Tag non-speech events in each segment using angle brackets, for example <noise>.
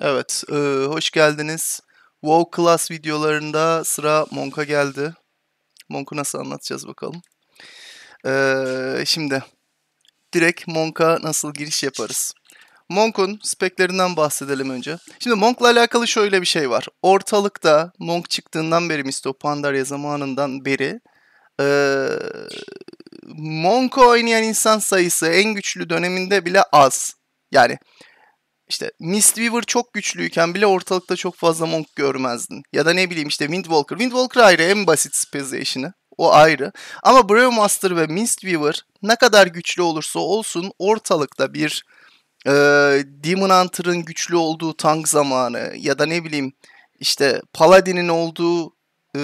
Evet, e, hoş geldiniz. WoW Class videolarında sıra Monk'a geldi. Monk'u nasıl anlatacağız bakalım. E, şimdi, direkt Monk'a nasıl giriş yaparız? Monk'un speklerinden bahsedelim önce. Şimdi Monk'la alakalı şöyle bir şey var. Ortalıkta Monk çıktığından beri Misto Pandaria zamanından beri e, Monk'u oynayan insan sayısı en güçlü döneminde bile az. Yani işte Mistweaver çok güçlüyken bile ortalıkta çok fazla monk görmezdin. Ya da ne bileyim işte Windwalker. Windwalker ayrı en basit specialization'ı. O ayrı. Ama Bravemaster ve Mistweaver ne kadar güçlü olursa olsun ortalıkta bir e, Demon Hunter'ın güçlü olduğu tank zamanı ya da ne bileyim işte Paladin'in olduğu e,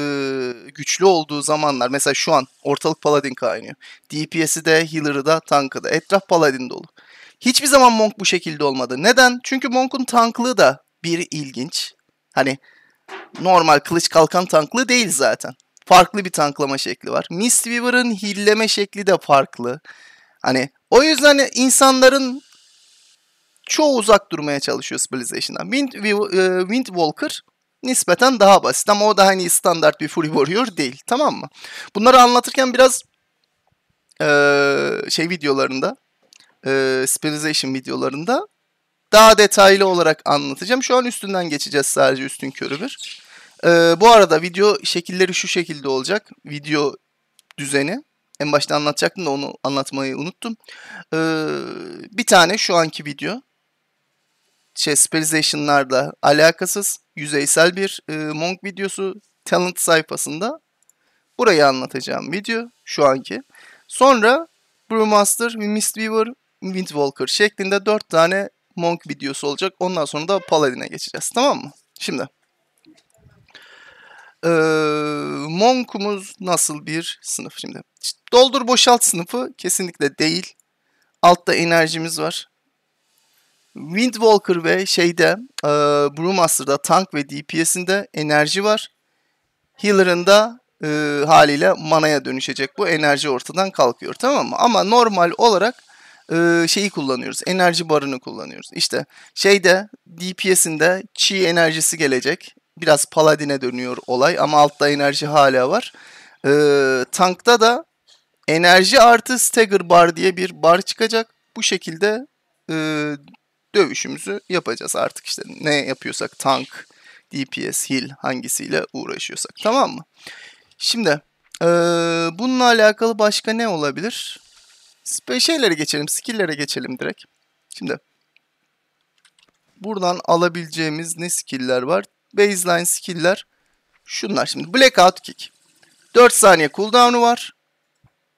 güçlü olduğu zamanlar mesela şu an ortalık Paladin kaynıyor. DPS'i de, healer'ı da, tank'ı da. Etraf Paladin dolu. Hiçbir zaman Monk bu şekilde olmadı. Neden? Çünkü Monk'un tanklığı da bir ilginç. Hani normal kılıç kalkan tanklığı değil zaten. Farklı bir tanklama şekli var. Mistweaver'ın hilleme şekli de farklı. Hani o yüzden hani insanların çoğu uzak durmaya çalışıyor Civilization'dan. Wind, e, Windwalker nispeten daha basit ama o da hani standart bir Fury Warrior değil tamam mı? Bunları anlatırken biraz e, şey videolarında e, Spirization videolarında daha detaylı olarak anlatacağım. Şu an üstünden geçeceğiz sadece üstün körü bir. E, bu arada video şekilleri şu şekilde olacak. Video düzeni. En başta anlatacaktım da onu anlatmayı unuttum. E, bir tane şu anki video. Şey, Spirization'larla alakasız yüzeysel bir e, Monk videosu Talent sayfasında. Burayı anlatacağım video şu anki. Sonra Brewmaster, Mistweaver, Windwalker şeklinde 4 tane Monk videosu olacak. Ondan sonra da Paladin'e geçeceğiz. Tamam mı? Şimdi. Ee, Monk'umuz nasıl bir sınıf şimdi? doldur boşalt sınıfı kesinlikle değil. Altta enerjimiz var. Windwalker ve şeyde e, Brewmaster'da tank ve DPS'inde enerji var. Healer'ın da e, haliyle manaya dönüşecek bu enerji ortadan kalkıyor tamam mı? Ama normal olarak e, şeyi kullanıyoruz. Enerji barını kullanıyoruz. İşte şeyde DPS'inde chi enerjisi gelecek. Biraz paladine dönüyor olay ama altta enerji hala var. E, tankta da enerji artı stagger bar diye bir bar çıkacak. Bu şekilde e, dövüşümüzü yapacağız artık işte ne yapıyorsak tank, DPS, heal hangisiyle uğraşıyorsak tamam mı? Şimdi ee, bununla alakalı başka ne olabilir? şeylere geçelim, skill'lere geçelim direkt. Şimdi buradan alabileceğimiz ne skill'ler var? Baseline skill'ler şunlar. Şimdi Blackout Kick. 4 saniye cooldown'u var.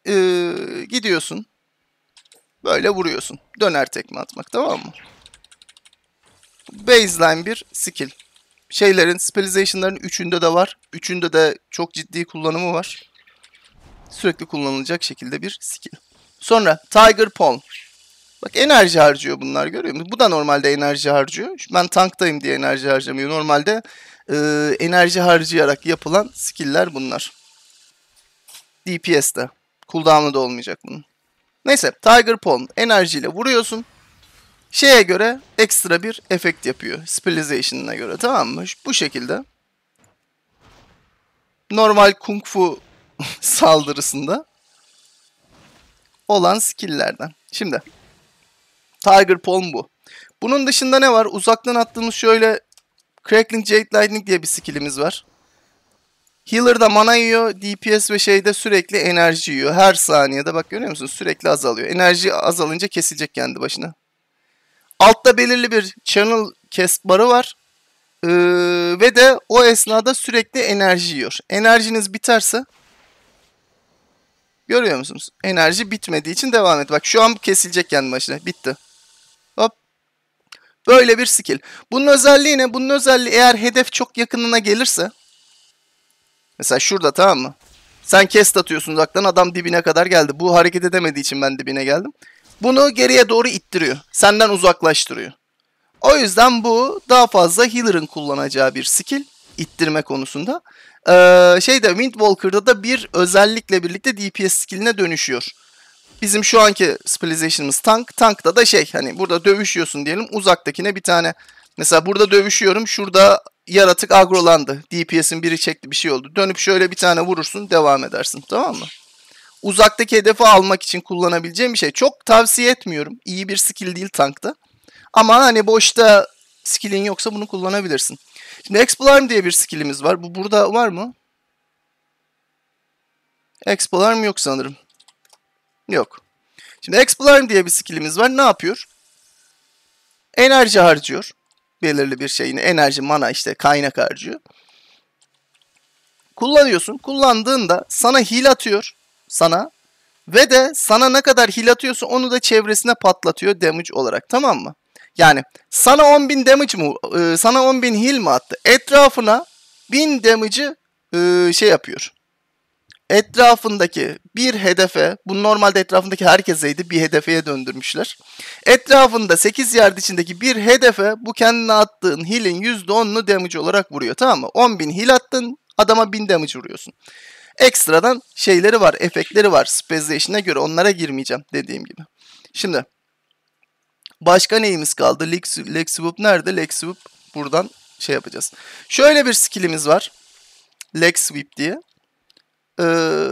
Ee, gidiyorsun. Böyle vuruyorsun. Döner tekme atmak tamam mı? Baseline bir skill. Şeylerin, specialization'ların üçünde de var. Üçünde de çok ciddi kullanımı var. Sürekli kullanılacak şekilde bir skill. Sonra Tiger Pond. Bak enerji harcıyor bunlar görüyor musun? Bu da normalde enerji harcıyor. Ben tanktayım diye enerji harcamıyor. Normalde e, enerji harcayarak yapılan skill'ler bunlar. DPS'de. Cooldown'ı da olmayacak bunun. Neyse Tiger Palm enerjiyle vuruyorsun. Şeye göre ekstra bir efekt yapıyor. Spillization'ına göre tamam mı? Bu şekilde. Normal kung fu <laughs> saldırısında olan skill'lerden. Şimdi Tiger Palm bu. Bunun dışında ne var? Uzaktan attığımız şöyle Crackling Jade Lightning diye bir skillimiz var. Healer da mana yiyor. DPS ve şeyde sürekli enerji yiyor. Her saniyede bak görüyor musun? Sürekli azalıyor. Enerji azalınca kesilecek kendi başına. Altta belirli bir channel kes barı var. Ee, ve de o esnada sürekli enerji yiyor. Enerjiniz biterse Görüyor musunuz? Enerji bitmediği için devam et. Bak şu an kesilecek yan başına. Bitti. Hop. Böyle bir skill. Bunun özelliği ne? Bunun özelliği eğer hedef çok yakınına gelirse. Mesela şurada tamam mı? Sen kes atıyorsun uzaktan adam dibine kadar geldi. Bu hareket edemediği için ben dibine geldim. Bunu geriye doğru ittiriyor. Senden uzaklaştırıyor. O yüzden bu daha fazla healer'ın kullanacağı bir skill ittirme konusunda. Ee, şeyde Windwalker'da da bir özellikle birlikte DPS skilline dönüşüyor. Bizim şu anki specialization'ımız tank. Tankta da şey hani burada dövüşüyorsun diyelim uzaktakine bir tane. Mesela burada dövüşüyorum şurada yaratık agrolandı. DPS'in biri çekti bir şey oldu. Dönüp şöyle bir tane vurursun devam edersin tamam mı? Uzaktaki hedefi almak için kullanabileceğim bir şey. Çok tavsiye etmiyorum. İyi bir skill değil tankta. Ama hani boşta skillin yoksa bunu kullanabilirsin. Şimdi Exploim diye bir skillimiz var. Bu burada var mı? Exploim yok sanırım. Yok. Şimdi Exploim diye bir skillimiz var. Ne yapıyor? Enerji harcıyor. Belirli bir şeyini. Enerji, mana işte kaynak harcıyor. Kullanıyorsun. Kullandığında sana hil atıyor. Sana. Ve de sana ne kadar hil atıyorsa onu da çevresine patlatıyor damage olarak. Tamam mı? Yani sana 10.000 damage mı, e, sana 10.000 heal mi attı? Etrafına 1000 damage'ı e, şey yapıyor. Etrafındaki bir hedefe, bu normalde etrafındaki herkeseydi bir hedefeye döndürmüşler. Etrafında 8 yard içindeki bir hedefe bu kendine attığın heal'in %10'unu damage olarak vuruyor tamam mı? 10.000 heal attın, adama 1000 damage vuruyorsun. Ekstradan şeyleri var, efektleri var. spezleşine göre onlara girmeyeceğim dediğim gibi. Şimdi Başka neyimiz kaldı? Lex, Lex Swoop nerede? Lex Swoop buradan şey yapacağız. Şöyle bir skillimiz var. Lex Whip diye. Ee,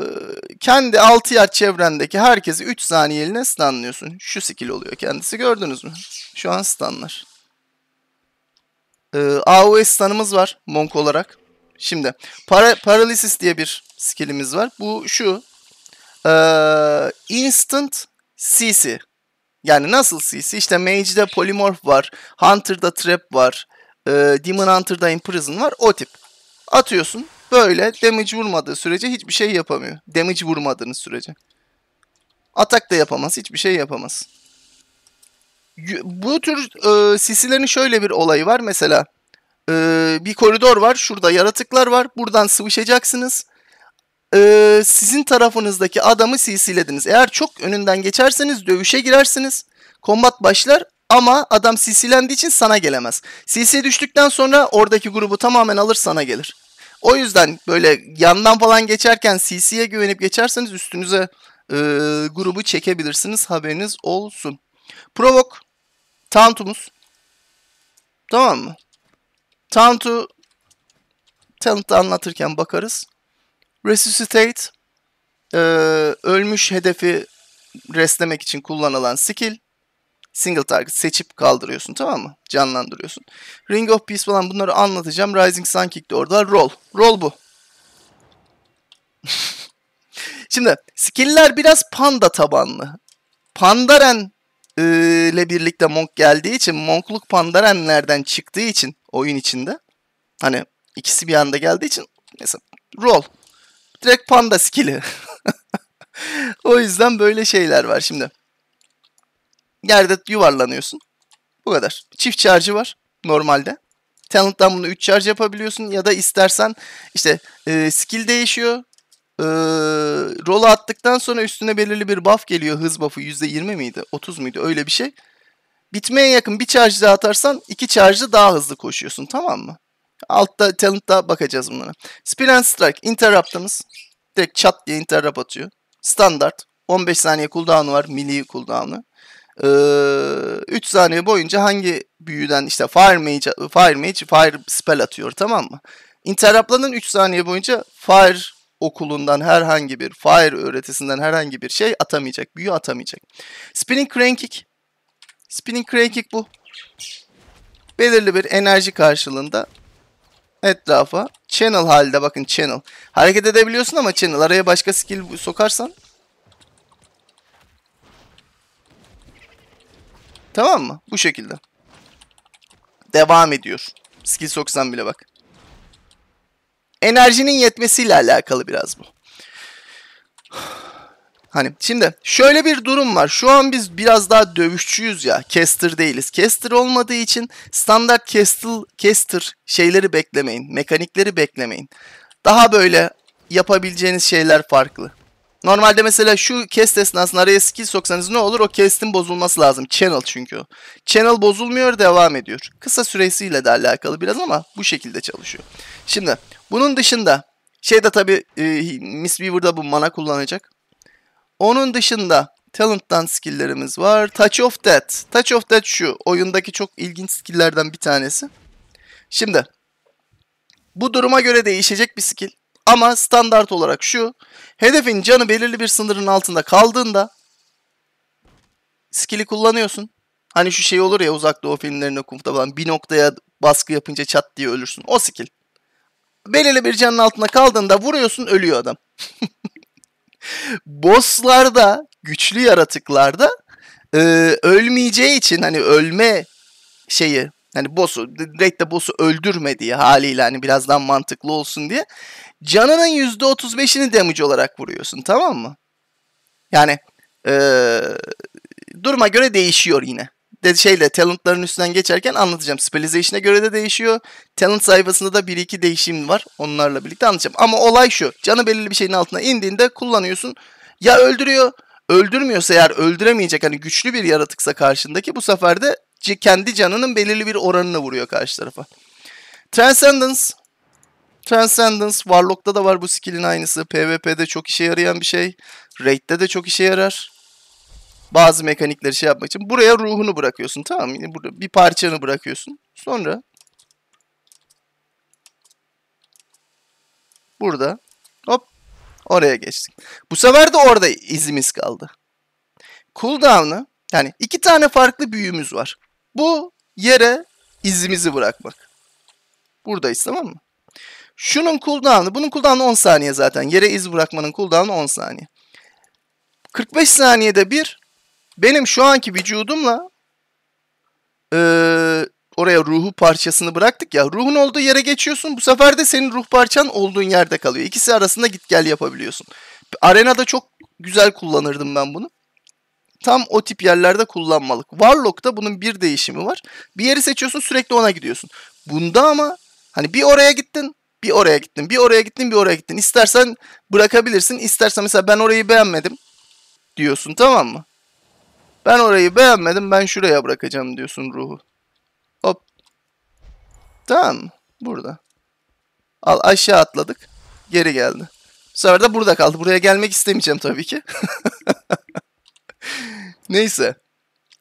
kendi 6 yer çevrendeki herkesi 3 saniyeline stunlıyorsun. Şu skill oluyor kendisi gördünüz mü? Şu an stunlar. Ee, AOS stun'ımız var monk olarak. Şimdi para, Paralysis diye bir skillimiz var. Bu şu. Ee, instant CC. Yani nasıl CC? İşte Mage'de Polymorph var. Hunter'da Trap var. E, Demon Hunter'da Imprison var. O tip. Atıyorsun. Böyle damage vurmadığı sürece hiçbir şey yapamıyor. Damage vurmadığınız sürece. Atak da yapamaz. Hiçbir şey yapamaz. Bu tür e, CC'lerin şöyle bir olayı var. Mesela e, bir koridor var. Şurada yaratıklar var. Buradan sıvışacaksınız e, sizin tarafınızdaki adamı CC'lediniz. Eğer çok önünden geçerseniz dövüşe girersiniz. Kombat başlar ama adam CC'lendiği için sana gelemez. CC düştükten sonra oradaki grubu tamamen alır sana gelir. O yüzden böyle yandan falan geçerken CC'ye güvenip geçerseniz üstünüze e, grubu çekebilirsiniz. Haberiniz olsun. Provok. Tantumuz. Tamam mı? Tantu Talent'ı anlatırken bakarız. Resuscitate e, ölmüş hedefi restlemek için kullanılan skill. Single target seçip kaldırıyorsun tamam mı? Canlandırıyorsun. Ring of Peace falan bunları anlatacağım. Rising Sun Kick de orada roll. Roll bu. <laughs> Şimdi skill'ler biraz panda tabanlı. Pandaren ile birlikte monk geldiği için monkluk pandarenlerden çıktığı için oyun içinde hani ikisi bir anda geldiği için mesela roll Direkt panda skill'i. <laughs> o yüzden böyle şeyler var şimdi. Yerde yuvarlanıyorsun. Bu kadar. Çift charge'ı var normalde. Talent'dan bunu 3 charge yapabiliyorsun ya da istersen işte e, skill değişiyor. E, roll attıktan sonra üstüne belirli bir buff geliyor. Hız buff'ı %20 miydi? 30 muydu? Öyle bir şey. Bitmeye yakın bir charge daha atarsan iki charge'da daha hızlı koşuyorsun tamam mı? Altta da bakacağız bunlara. Spin and Strike interrupt'ımız. Direkt çat diye interrupt atıyor. Standart. 15 saniye cooldown var. Milli cooldown'ı. Ee, 3 saniye boyunca hangi büyüden işte Fire Mage, Fire Mage, Fire Spell atıyor tamam mı? Interrupt'ların 3 saniye boyunca Fire okulundan herhangi bir, Fire öğretisinden herhangi bir şey atamayacak. Büyü atamayacak. Spinning Crane Kick. Spinning Crane Kick bu belirli bir enerji karşılığında etrafa channel halde bakın channel. Hareket edebiliyorsun ama channel. Araya başka skill sokarsan. Tamam mı? Bu şekilde. Devam ediyor. Skill soksan bile bak. Enerjinin yetmesiyle alakalı biraz bu. Hani şimdi şöyle bir durum var. Şu an biz biraz daha dövüşçüyüz ya. Caster değiliz. Caster olmadığı için standart caster, caster şeyleri beklemeyin. Mekanikleri beklemeyin. Daha böyle yapabileceğiniz şeyler farklı. Normalde mesela şu cast esnasında araya skill soksanız ne olur? O cast'in bozulması lazım. Channel çünkü o. Channel bozulmuyor, devam ediyor. Kısa süresiyle de alakalı biraz ama bu şekilde çalışıyor. Şimdi bunun dışında şey de tabii e, Miss Weaver'da bu mana kullanacak. Onun dışında Talent'tan skill'lerimiz var. Touch of Death. Touch of Death şu. Oyundaki çok ilginç skill'lerden bir tanesi. Şimdi bu duruma göre değişecek bir skill. Ama standart olarak şu. Hedefin canı belirli bir sınırın altında kaldığında skill'i kullanıyorsun. Hani şu şey olur ya uzak doğu filmlerinde kumda falan bir noktaya baskı yapınca çat diye ölürsün. O skill. Belirli bir canın altında kaldığında vuruyorsun ölüyor adam. <laughs> bosslarda, güçlü yaratıklarda e, ölmeyeceği için hani ölme şeyi hani boss'u direkt de boss'u öldürme diye haliyle hani birazdan mantıklı olsun diye canının %35'ini damage olarak vuruyorsun tamam mı? Yani e, duruma göre değişiyor yine de şeyle talentların üstünden geçerken anlatacağım. Specialization'a göre de değişiyor. Talent sayfasında da bir iki değişim var. Onlarla birlikte anlatacağım. Ama olay şu. Canı belirli bir şeyin altına indiğinde kullanıyorsun. Ya öldürüyor. Öldürmüyorsa eğer öldüremeyecek hani güçlü bir yaratıksa karşındaki bu sefer de kendi canının belirli bir oranını vuruyor karşı tarafa. Transcendence. Transcendence Warlock'ta da var bu skill'in aynısı. PvP'de çok işe yarayan bir şey. Raid'de de çok işe yarar bazı mekanikleri şey yapmak için buraya ruhunu bırakıyorsun tamam mı? burada bir parçanı bırakıyorsun. Sonra burada hop oraya geçtik. Bu sefer de orada izimiz kaldı. Cooldown'ı yani iki tane farklı büyüğümüz var. Bu yere izimizi bırakmak. Buradayız tamam mı? Şunun cooldown'ı, bunun cooldown'ı 10 saniye zaten. Yere iz bırakmanın cooldown'ı 10 saniye. 45 saniyede bir benim şu anki vücudumla e, oraya ruhu parçasını bıraktık ya. Ruhun olduğu yere geçiyorsun. Bu sefer de senin ruh parçan olduğun yerde kalıyor. İkisi arasında git gel yapabiliyorsun. Arenada çok güzel kullanırdım ben bunu. Tam o tip yerlerde kullanmalık. Warlock'ta bunun bir değişimi var. Bir yeri seçiyorsun sürekli ona gidiyorsun. Bunda ama hani bir oraya gittin bir oraya gittin, bir oraya gittin, bir oraya gittin. İstersen bırakabilirsin. istersen mesela ben orayı beğenmedim diyorsun tamam mı? Ben orayı beğenmedim ben şuraya bırakacağım diyorsun ruhu. Hop. Tamam Burada. Al aşağı atladık. Geri geldi. Bu sefer de burada kaldı. Buraya gelmek istemeyeceğim tabii ki. <laughs> Neyse.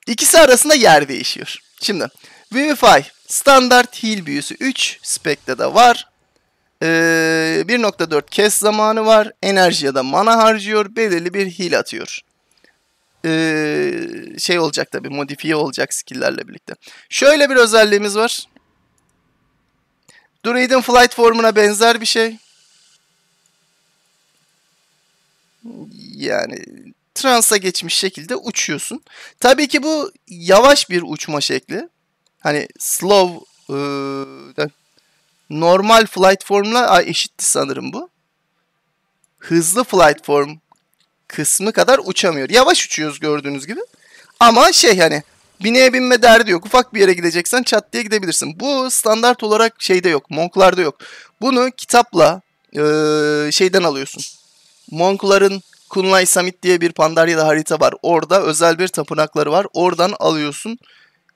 İkisi arasında yer değişiyor. Şimdi Vivify standart heal büyüsü 3 spekte de var. Ee, 1.4 kes zamanı var. Enerji ya da mana harcıyor. Belirli bir heal atıyor şey olacak tabii modifiye olacak skill'lerle birlikte. Şöyle bir özelliğimiz var. Druid'in flight formuna benzer bir şey. Yani transa geçmiş şekilde uçuyorsun. Tabii ki bu yavaş bir uçma şekli. Hani slow e, normal flight formla eşitti sanırım bu. Hızlı flight form kısmı kadar uçamıyor. Yavaş uçuyoruz gördüğünüz gibi. Ama şey hani bineye binme derdi yok. Ufak bir yere gideceksen çat diye gidebilirsin. Bu standart olarak şeyde yok. Monklarda yok. Bunu kitapla e, şeyden alıyorsun. Monkların Kunlay Summit diye bir Pandarya'da harita var. Orada özel bir tapınakları var. Oradan alıyorsun.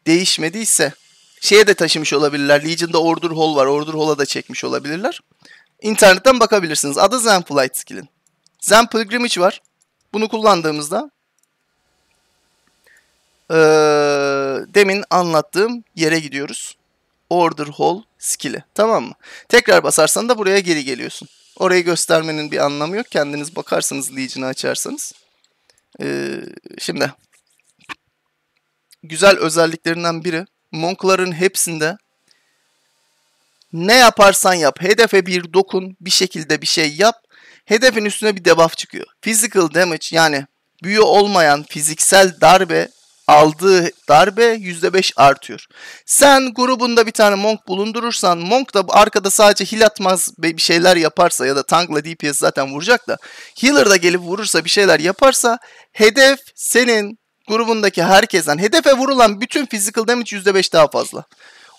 Değişmediyse şeye de taşımış olabilirler. Legion'da Ordur Hall var. Ordur Hall'a da çekmiş olabilirler. İnternetten bakabilirsiniz. Adı Zenflight skill'in. Zen Pilgrimage var. Bunu kullandığımızda ee, demin anlattığım yere gidiyoruz. Order Hall skill'i. Tamam mı? Tekrar basarsan da buraya geri geliyorsun. Orayı göstermenin bir anlamı yok. Kendiniz bakarsanız Legion'ı açarsanız. Ee, şimdi güzel özelliklerinden biri Monkların hepsinde ne yaparsan yap, hedefe bir dokun, bir şekilde bir şey yap, hedefin üstüne bir debuff çıkıyor. Physical damage yani büyü olmayan fiziksel darbe aldığı darbe %5 artıyor. Sen grubunda bir tane monk bulundurursan monk da arkada sadece heal atmaz bir şeyler yaparsa ya da tankla DPS zaten vuracak da healer da gelip vurursa bir şeyler yaparsa hedef senin grubundaki herkesten hedefe vurulan bütün physical damage %5 daha fazla.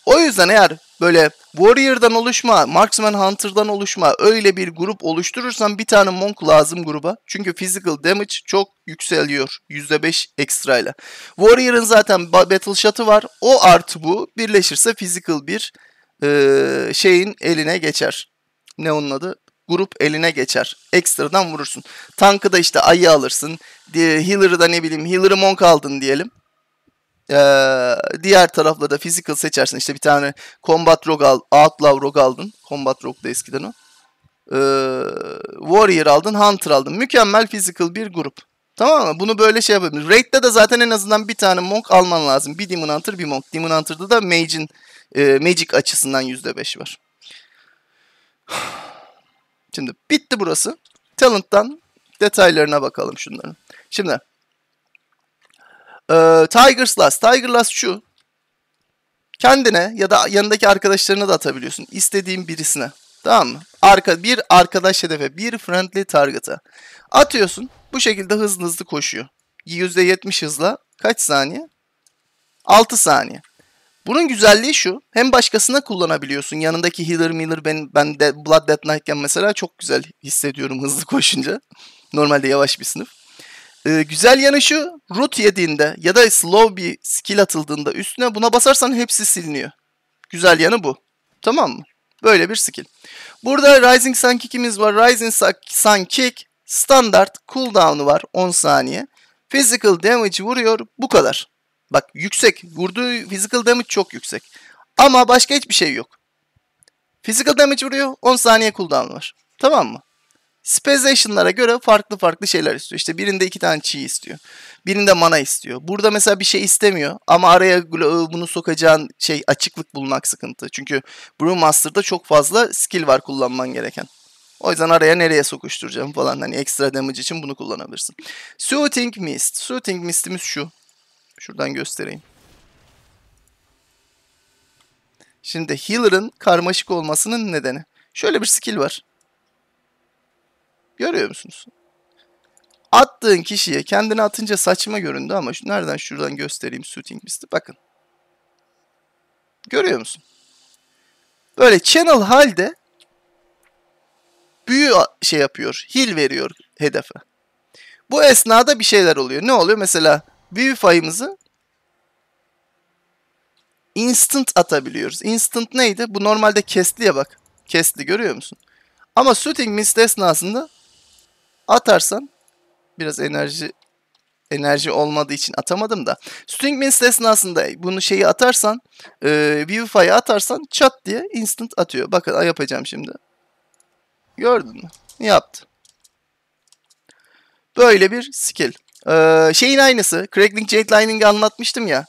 O yüzden eğer böyle Warrior'dan oluşma, Marksman Hunter'dan oluşma öyle bir grup oluşturursan bir tane Monk lazım gruba. Çünkü physical damage çok yükseliyor. %5 ekstra ile. Warrior'ın zaten battle shot'ı var. O artı bu birleşirse physical bir e, şeyin eline geçer. Ne onun adı? Grup eline geçer. Ekstradan vurursun. Tankı da işte ayı alırsın. Healer'ı da ne bileyim healer'ı monk aldın diyelim. Ee, diğer tarafla da physical seçersin. İşte bir tane combat rogue al, outlaw rogue aldın. Combat rogue da eskiden o. Ee, warrior aldın, hunter aldın. Mükemmel physical bir grup. Tamam mı? Bunu böyle şey yapabiliriz. Raid'de de zaten en azından bir tane monk alman lazım. Bir Demon Hunter, bir monk. Demon Hunter'da da mage'in e, magic açısından %5 var. Şimdi bitti burası. Talent'tan detaylarına bakalım şunların. Şimdi ee, Tiger's Last. Tigers Last şu. Kendine ya da yanındaki arkadaşlarına da atabiliyorsun. İstediğin birisine. Tamam mı? Arka, bir arkadaş hedefe, bir friendly target'a. Atıyorsun. Bu şekilde hızlı hızlı koşuyor. %70 hızla kaç saniye? 6 saniye. Bunun güzelliği şu. Hem başkasına kullanabiliyorsun. Yanındaki healer miller ben, ben de Blood Death Knight'ken mesela çok güzel hissediyorum hızlı koşunca. Normalde yavaş bir sınıf. Ee, güzel yanı şu root yediğinde ya da slow bir skill atıldığında üstüne buna basarsan hepsi siliniyor. Güzel yanı bu. Tamam mı? Böyle bir skill. Burada Rising Sun Kick'imiz var. Rising Sun Kick standart cooldown'u var 10 saniye. Physical damage vuruyor bu kadar. Bak yüksek. Vurduğu physical damage çok yüksek. Ama başka hiçbir şey yok. Physical damage vuruyor 10 saniye cooldown var. Tamam mı? Speciation'lara göre farklı farklı şeyler istiyor. İşte birinde iki tane chi istiyor. Birinde mana istiyor. Burada mesela bir şey istemiyor ama araya ıı, bunu sokacağın şey açıklık bulmak sıkıntı. Çünkü Brewmaster'da çok fazla skill var kullanman gereken. O yüzden araya nereye sokuşturacağım falan. Hani ekstra damage için bunu kullanabilirsin. Shooting Mist. Shooting Mist'imiz şu. Şuradan göstereyim. Şimdi healer'ın karmaşık olmasının nedeni. Şöyle bir skill var. Görüyor musunuz? Attığın kişiye kendini atınca saçma göründü ama şu, nereden şuradan göstereyim shooting list'i bakın. Görüyor musun? Böyle channel halde büyü şey yapıyor, hil veriyor hedefe. Bu esnada bir şeyler oluyor. Ne oluyor? Mesela büyü fayımızı instant atabiliyoruz. Instant neydi? Bu normalde ya bak. Kestli görüyor musun? Ama shooting miss esnasında atarsan biraz enerji enerji olmadığı için atamadım da. String Minst esnasında bunu şeyi atarsan e, Viewify'a atarsan chat diye instant atıyor. Bakın yapacağım şimdi. Gördün mü? Yaptı. Böyle bir skill. Ee, şeyin aynısı. Cracklink Jadelinin'i anlatmıştım ya.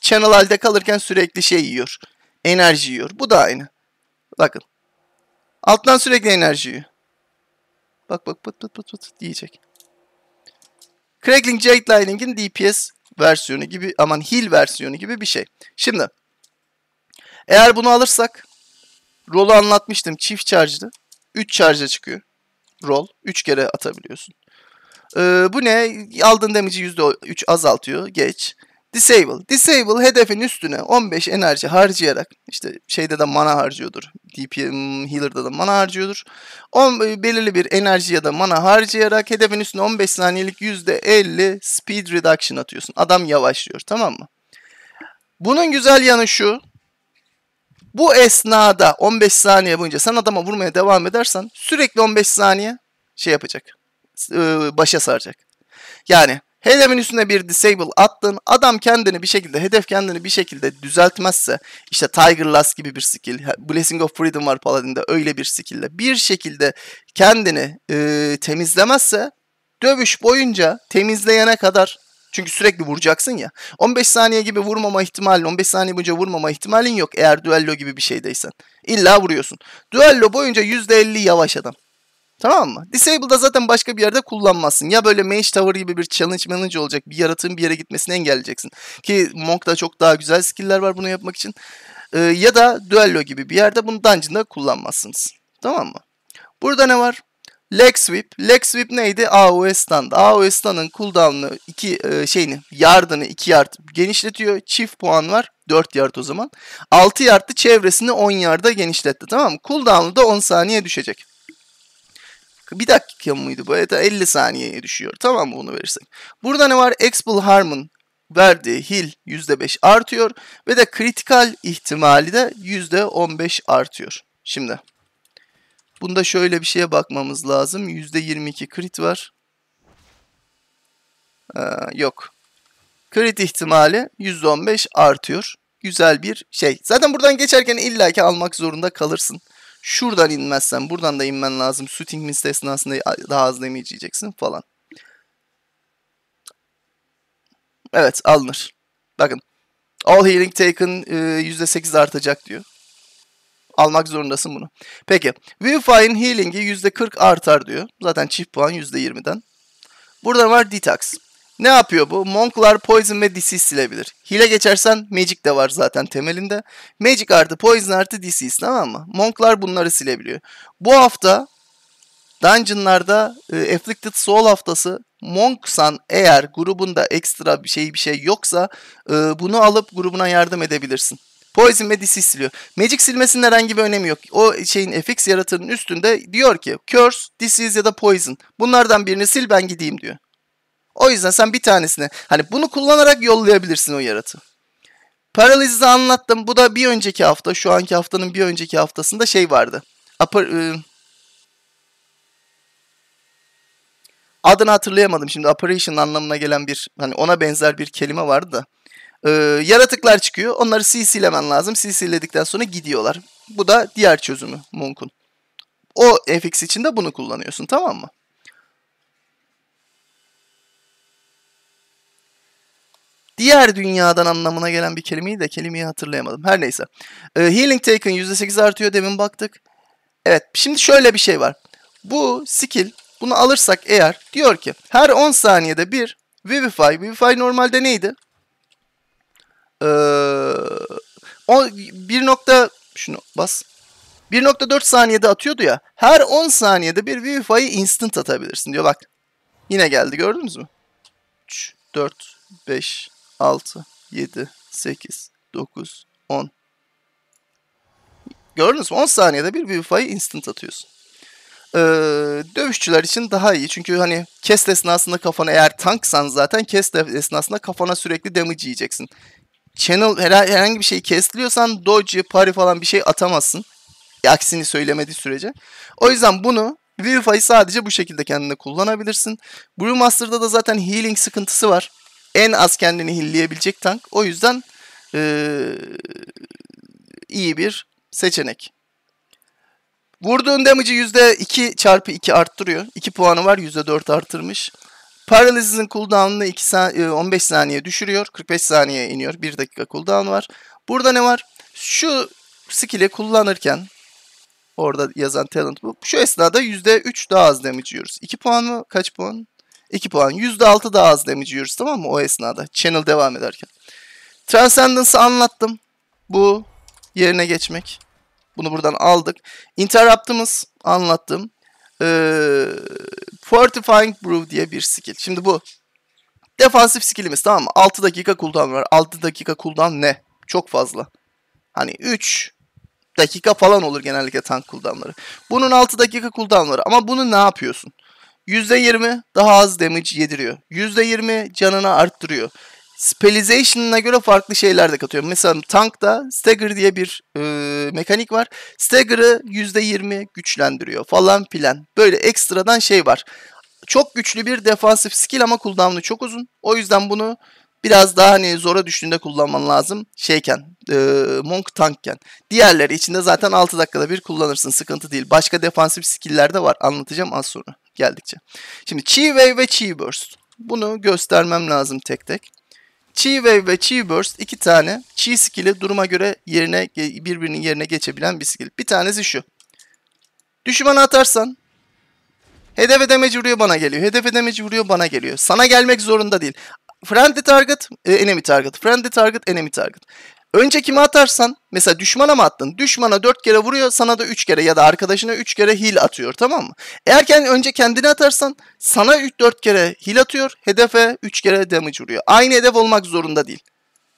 Channel halde kalırken sürekli şey yiyor. Enerji yiyor. Bu da aynı. Bakın. Alttan sürekli enerji yiyor. Bak bak pıt pıt pıt pıt diyecek. Crackling Jade Lightning'in DPS versiyonu gibi aman heal versiyonu gibi bir şey. Şimdi eğer bunu alırsak rolü anlatmıştım çift charge'dı. 3 charge'a çıkıyor. rol 3 kere atabiliyorsun. Ee, bu ne? Aldığın damage'i %3 azaltıyor. Geç. Disable. Disable hedefin üstüne 15 enerji harcayarak işte şeyde de mana harcıyordur. DPM hmm, healer'da da mana harcıyordur. 10 e, belirli bir enerji ya da mana harcayarak hedefin üstüne 15 saniyelik %50 speed reduction atıyorsun. Adam yavaşlıyor tamam mı? Bunun güzel yanı şu. Bu esnada 15 saniye boyunca sen adama vurmaya devam edersen sürekli 15 saniye şey yapacak. E, başa saracak. Yani Hedefin üstüne bir disable attın. Adam kendini bir şekilde, hedef kendini bir şekilde düzeltmezse işte Tiger Last gibi bir skill, Blessing of Freedom var Paladin'de öyle bir skill'le bir şekilde kendini e, temizlemezse dövüş boyunca temizleyene kadar çünkü sürekli vuracaksın ya. 15 saniye gibi vurmama ihtimalin, 15 saniye boyunca vurmama ihtimalin yok eğer düello gibi bir şeydeysen. İlla vuruyorsun. Düello boyunca %50 yavaş adam. Tamam mı? Disable'da zaten başka bir yerde kullanmazsın. Ya böyle Mage Tower gibi bir challenge manage olacak. Bir yaratığın bir yere gitmesini engelleyeceksin. Ki Monk'da çok daha güzel skill'ler var bunu yapmak için. Ee, ya da Duello gibi bir yerde bunu dungeon'da kullanmazsınız. Tamam mı? Burada ne var? Leg Sweep. Leg Sweep neydi? AOE Stand. AOE Stand'ın cooldown'ını, iki e, şeyini, yardını iki yard genişletiyor. Çift puan var. 4 yard o zaman. 6 yardlı çevresini 10 yarda genişletti. Tamam mı? Cooldown'u da 10 saniye düşecek. Bir dakika mıydı bu? Evet 50 saniyeye düşüyor. Tamam mı bunu verirsek? Burada ne var? Expel Harmon verdiği hil %5 artıyor ve de kritikal ihtimali de %15 artıyor. Şimdi bunda şöyle bir şeye bakmamız lazım. %22 crit var. Ee, yok. Crit ihtimali %15 artıyor. Güzel bir şey. Zaten buradan geçerken illaki almak zorunda kalırsın. Şuradan inmezsen buradan da inmen lazım. Shooting miss esnasında daha az damage yiyeceksin falan. Evet alınır. Bakın. All healing taken %8 e, artacak diyor. Almak zorundasın bunu. Peki. Vivify'in healing'i %40 artar diyor. Zaten çift puan %20'den. Burada var detox. Ne yapıyor bu? Monklar Poison ve Disease silebilir. Hile geçersen Magic de var zaten temelinde. Magic artı Poison artı Disease tamam mı? Monklar bunları silebiliyor. Bu hafta Dungeon'larda e, Afflicted Soul haftası Monksan eğer grubunda ekstra bir şey bir şey yoksa e, bunu alıp grubuna yardım edebilirsin. Poison ve Disease siliyor. Magic silmesinin herhangi bir önemi yok. O şeyin FX yaratırının üstünde diyor ki Curse, Disease ya da Poison. Bunlardan birini sil ben gideyim diyor. O yüzden sen bir tanesini hani bunu kullanarak yollayabilirsin o yaratı. Paralizi anlattım. Bu da bir önceki hafta, şu anki haftanın bir önceki haftasında şey vardı. Upper, e, adını hatırlayamadım şimdi. Operation anlamına gelen bir hani ona benzer bir kelime vardı da. E, yaratıklar çıkıyor. Onları CC'lemen lazım. CC'ledikten sonra gidiyorlar. Bu da diğer çözümü Monk'un. O FX için de bunu kullanıyorsun tamam mı? Diğer dünyadan anlamına gelen bir kelimeyi de kelimeyi hatırlayamadım. Her neyse. E, healing Taken %8 artıyor demin baktık. Evet şimdi şöyle bir şey var. Bu skill bunu alırsak eğer diyor ki her 10 saniyede bir Vivify. Vivify normalde neydi? Ee, o 1 nokta şunu bas. 1.4 saniyede atıyordu ya. Her 10 saniyede bir Wi-Fi'yi instant atabilirsin diyor bak. Yine geldi gördünüz mü? 3, 4, 5, 6, 7, 8, 9, 10. Gördünüz mü? 10 saniyede bir büyü instant atıyorsun. Ee, dövüşçüler için daha iyi. Çünkü hani kest esnasında kafana eğer tanksan zaten kest esnasında kafana sürekli damage yiyeceksin. Channel herhangi bir şey kesliyorsan dodge, pari falan bir şey atamazsın. E, aksini söylemediği sürece. O yüzden bunu Vivify'ı sadece bu şekilde kendine kullanabilirsin. Brewmaster'da da zaten healing sıkıntısı var en az kendini hilleyebilecek tank. O yüzden e, iyi bir seçenek. Vurduğun damage'i %2 çarpı 2 arttırıyor. 2 puanı var %4 artırmış. Paralizin cooldown'ını 2 saniye, 15 saniye düşürüyor. 45 saniye iniyor. 1 dakika cooldown var. Burada ne var? Şu skill'i kullanırken orada yazan talent bu. Şu esnada %3 daha az damage yiyoruz. 2 puan mı? Kaç puan? 2 puan. %6 daha az damage yiyoruz tamam mı o esnada. Channel devam ederken. Transcendence'ı anlattım. Bu yerine geçmek. Bunu buradan aldık. Interrupt'ımız anlattım. Ee, Fortifying Brew diye bir skill. Şimdi bu defansif skillimiz tamam mı? 6 dakika cooldown var. 6 dakika cooldown ne? Çok fazla. Hani 3 dakika falan olur genellikle tank cooldownları. Bunun 6 dakika cooldown ama bunu ne yapıyorsun? %20 daha az damage yediriyor. %20 canını arttırıyor. Spellization'ına göre farklı şeyler de katıyor. Mesela tankta stagger diye bir e, mekanik var. Stagger'ı %20 güçlendiriyor falan filan. Böyle ekstradan şey var. Çok güçlü bir defansif skill ama cooldown'u çok uzun. O yüzden bunu biraz daha hani zora düştüğünde kullanman lazım şeyken e, Monk tankken. Diğerleri içinde zaten 6 dakikada bir kullanırsın sıkıntı değil. Başka defansif skill'ler de var anlatacağım az sonra geldikçe. Şimdi chi wave ve chi burst. Bunu göstermem lazım tek tek. Chi wave ve chi burst iki tane chi skill'i duruma göre yerine birbirinin yerine geçebilen bir skill. Bir tanesi şu. Düşmana atarsan hedef edemeci vuruyor bana geliyor. Hedef edemeci vuruyor bana geliyor. Sana gelmek zorunda değil. Friendly target, e, enemy target. Friendly target, enemy target. Önce kime atarsan mesela düşmana mı attın? Düşmana 4 kere vuruyor sana da 3 kere ya da arkadaşına 3 kere hil atıyor tamam mı? Eğer kendi, önce kendine atarsan sana 3 4 kere hil atıyor hedefe 3 kere damage vuruyor. Aynı hedef olmak zorunda değil.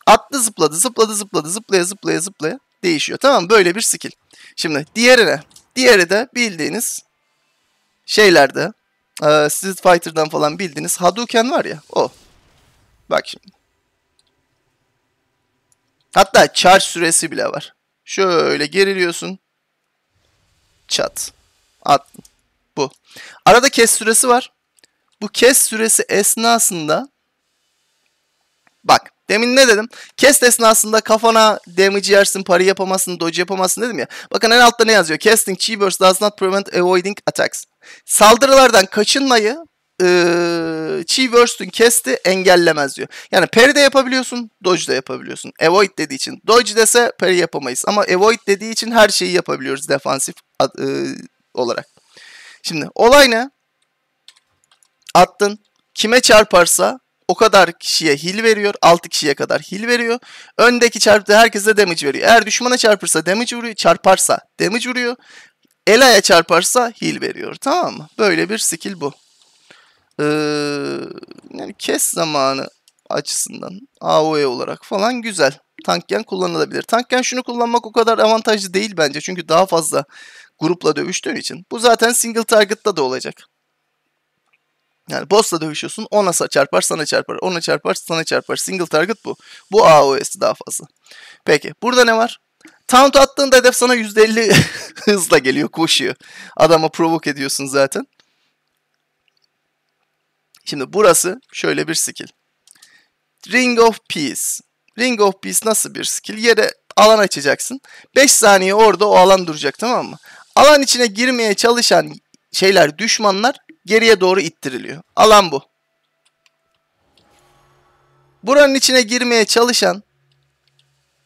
Attı zıpladı zıpladı zıpladı zıplaya zıplaya zıplaya değişiyor tamam mı? Böyle bir skill. Şimdi diğeri ne? Diğeri de bildiğiniz şeylerde Street Fighter'dan falan bildiğiniz Hadouken var ya o. Bak şimdi. Hatta charge süresi bile var. Şöyle geriliyorsun. Çat. at, Bu. Arada kes süresi var. Bu kes süresi esnasında bak demin ne dedim? Kes esnasında kafana damage yersin, parry yapamazsın, dodge yapamazsın dedim ya. Bakın en altta ne yazıyor? Casting Cheebers does not prevent avoiding attacks. Saldırılardan kaçınmayı e, Chi Wurst'ün kesti engellemez diyor. Yani parry de yapabiliyorsun, dodge de yapabiliyorsun. Avoid dediği için dodge dese parry yapamayız. Ama avoid dediği için her şeyi yapabiliyoruz defansif e, olarak. Şimdi olay ne? Attın. Kime çarparsa o kadar kişiye hil veriyor. 6 kişiye kadar hil veriyor. Öndeki çarptığı herkese damage veriyor. Eğer düşmana çarpırsa damage vuruyor. Çarparsa damage vuruyor. Ela'ya çarparsa hil veriyor. Tamam mı? Böyle bir skill bu e, yani kes zamanı açısından AOE olarak falan güzel. Tankken kullanılabilir. Tankken şunu kullanmak o kadar avantajlı değil bence. Çünkü daha fazla grupla dövüştüğün için. Bu zaten single target'ta da olacak. Yani boss'la dövüşüyorsun. Ona çarpar, sana çarpar. Ona çarpar, sana çarpar. Single target bu. Bu AOE'si daha fazla. Peki. Burada ne var? Taunt attığında hedef sana %50 <laughs> hızla geliyor, koşuyor. Adama provoke ediyorsun zaten. Şimdi burası şöyle bir skill. Ring of Peace. Ring of Peace nasıl bir skill? Yere alan açacaksın. 5 saniye orada o alan duracak tamam mı? Alan içine girmeye çalışan şeyler, düşmanlar geriye doğru ittiriliyor. Alan bu. Buranın içine girmeye çalışan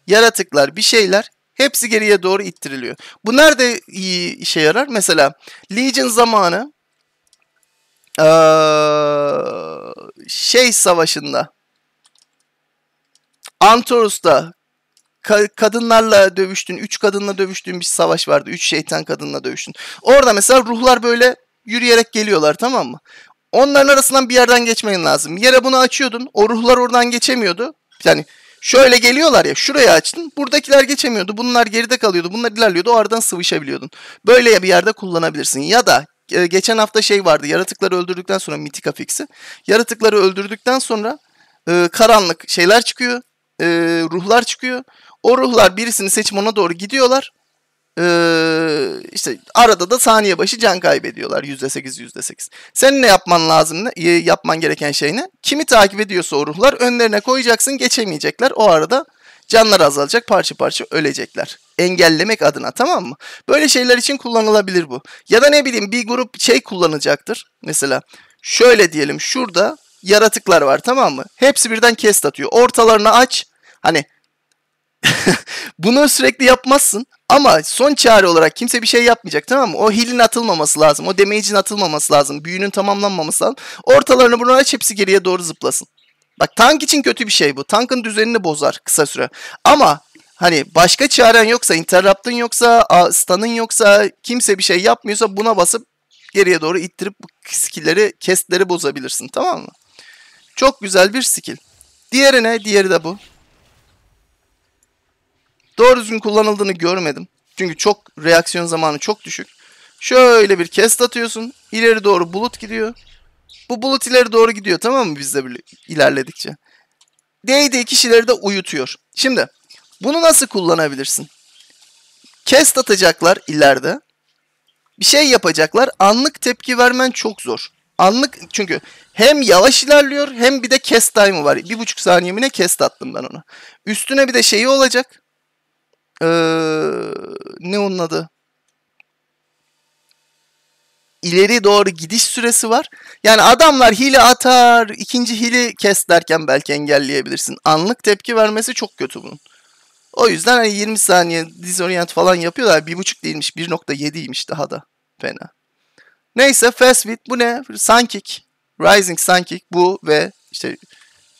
yaratıklar, bir şeyler hepsi geriye doğru ittiriliyor. Bu nerede iyi işe yarar? Mesela Legion zamanı ee, şey savaşında Antorus'ta ka- kadınlarla dövüştün. Üç kadınla dövüştüğün bir savaş vardı. Üç şeytan kadınla dövüştün. Orada mesela ruhlar böyle yürüyerek geliyorlar tamam mı? Onların arasından bir yerden geçmen lazım. Yere bunu açıyordun. O ruhlar oradan geçemiyordu. Yani şöyle geliyorlar ya şuraya açtın. Buradakiler geçemiyordu. Bunlar geride kalıyordu. Bunlar ilerliyordu. O aradan sıvışabiliyordun. Böyle bir yerde kullanabilirsin. Ya da e, geçen hafta şey vardı. Yaratıkları öldürdükten sonra mitik Fix'i. Yaratıkları öldürdükten sonra e, karanlık şeyler çıkıyor. E, ruhlar çıkıyor. O ruhlar birisini seçim ona doğru gidiyorlar. E, işte arada da saniye başı can kaybediyorlar. yüzde sekiz, yüzde sekiz. Senin ne yapman lazım? Ne? E, yapman gereken şey ne? Kimi takip ediyorsa o ruhlar önlerine koyacaksın. Geçemeyecekler. O arada Canlar azalacak parça parça ölecekler. Engellemek adına tamam mı? Böyle şeyler için kullanılabilir bu. Ya da ne bileyim bir grup şey kullanacaktır. Mesela şöyle diyelim şurada yaratıklar var tamam mı? Hepsi birden kest atıyor. Ortalarını aç. Hani <laughs> bunu sürekli yapmazsın ama son çare olarak kimse bir şey yapmayacak tamam mı? O hilin atılmaması lazım. O damage'in atılmaması lazım. Büyünün tamamlanmaması lazım. Ortalarını bunu aç hepsi geriye doğru zıplasın. Bak tank için kötü bir şey bu. Tankın düzenini bozar kısa süre. Ama hani başka çaren yoksa, interrupt'ın yoksa, stun'ın yoksa, kimse bir şey yapmıyorsa buna basıp geriye doğru ittirip bu skill'leri, kestleri bozabilirsin tamam mı? Çok güzel bir skill. Diğeri ne? Diğeri de bu. Doğru düzgün kullanıldığını görmedim. Çünkü çok reaksiyon zamanı çok düşük. Şöyle bir kest atıyorsun. İleri doğru bulut gidiyor. Bu bulut ileri doğru gidiyor tamam mı bizle ilerledikçe. Değdiği kişileri de uyutuyor. Şimdi bunu nasıl kullanabilirsin? Kest atacaklar ileride. Bir şey yapacaklar. Anlık tepki vermen çok zor. Anlık çünkü hem yavaş ilerliyor hem bir de kest time'ı var. Bir buçuk saniyemine kest attım ben ona. Üstüne bir de şeyi olacak. Ee, ne onun adı? ileri doğru gidiş süresi var. Yani adamlar hile atar, ikinci hili kes derken belki engelleyebilirsin. Anlık tepki vermesi çok kötü bunun. O yüzden hani 20 saniye disorient falan yapıyorlar. 1.5 değilmiş 1.7'ymiş daha da fena. Neyse fast with bu ne? Sunkick. Rising Sunkick bu ve işte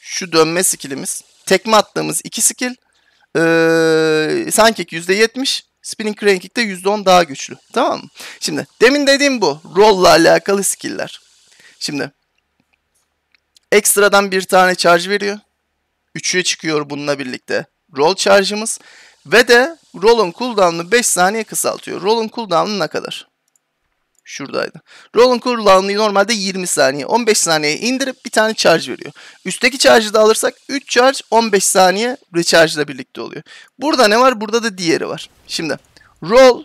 şu dönme skillimiz. Tekme attığımız iki skill. Ee, Sunkick %70. Spinning Ranking'de %10 daha güçlü. Tamam mı? Şimdi demin dediğim bu. Roll'la alakalı skill'ler. Şimdi ekstradan bir tane charge veriyor. Üçüye çıkıyor bununla birlikte roll charge'ımız. Ve de roll'un cooldown'unu 5 saniye kısaltıyor. Roll'un cooldown'u ne kadar? Şuradaydı. Roll'un cooldown'ı normalde 20 saniye. 15 saniye indirip bir tane charge veriyor. Üstteki charge'ı da alırsak 3 charge 15 saniye recharge ile birlikte oluyor. Burada ne var? Burada da diğeri var. Şimdi roll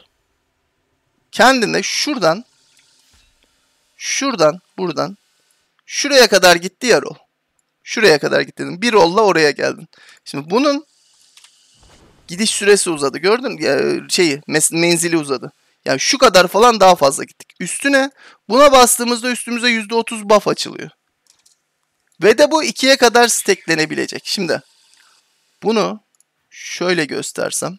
kendine şuradan şuradan buradan şuraya kadar gitti ya roll. Şuraya kadar gittin. Bir rolla oraya geldin. Şimdi bunun gidiş süresi uzadı. Gördün mü? Şeyi, menzili uzadı. Yani şu kadar falan daha fazla gittik. Üstüne buna bastığımızda üstümüze %30 buff açılıyor. Ve de bu ikiye kadar steklenebilecek. Şimdi bunu şöyle göstersem.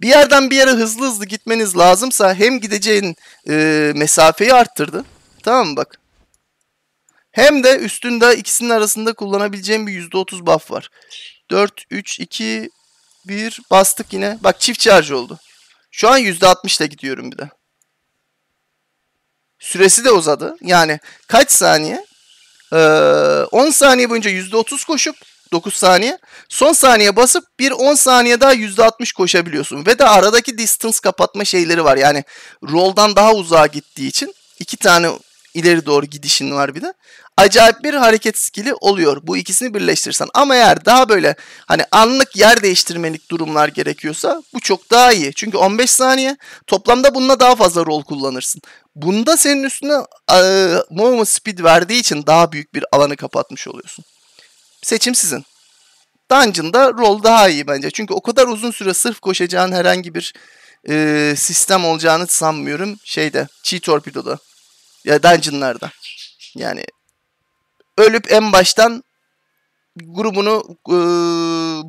Bir yerden bir yere hızlı hızlı gitmeniz lazımsa hem gideceğin e, mesafeyi arttırdı. Tamam mı bak. Hem de üstünde ikisinin arasında kullanabileceğim bir %30 buff var. 4, 3, 2, 1 bastık yine. Bak çift charge oldu. Şu an %60 ile gidiyorum bir de. Süresi de uzadı. Yani kaç saniye? Ee, 10 saniye boyunca %30 koşup 9 saniye. Son saniye basıp bir 10 saniye daha %60 koşabiliyorsun. Ve de aradaki distance kapatma şeyleri var. Yani roll'dan daha uzağa gittiği için iki tane ileri doğru gidişin var bir de acayip bir hareket skili oluyor. Bu ikisini birleştirirsen. Ama eğer daha böyle hani anlık yer değiştirmelik durumlar gerekiyorsa bu çok daha iyi. Çünkü 15 saniye toplamda bununla daha fazla rol kullanırsın. Bunda senin üstüne e, movement speed verdiği için daha büyük bir alanı kapatmış oluyorsun. Seçim sizin. Dungeon'da rol daha iyi bence. Çünkü o kadar uzun süre sırf koşacağın herhangi bir e, sistem olacağını sanmıyorum şeyde. cheat torpidoda. Ya dungeon'larda. Yani ölüp en baştan grubunu e,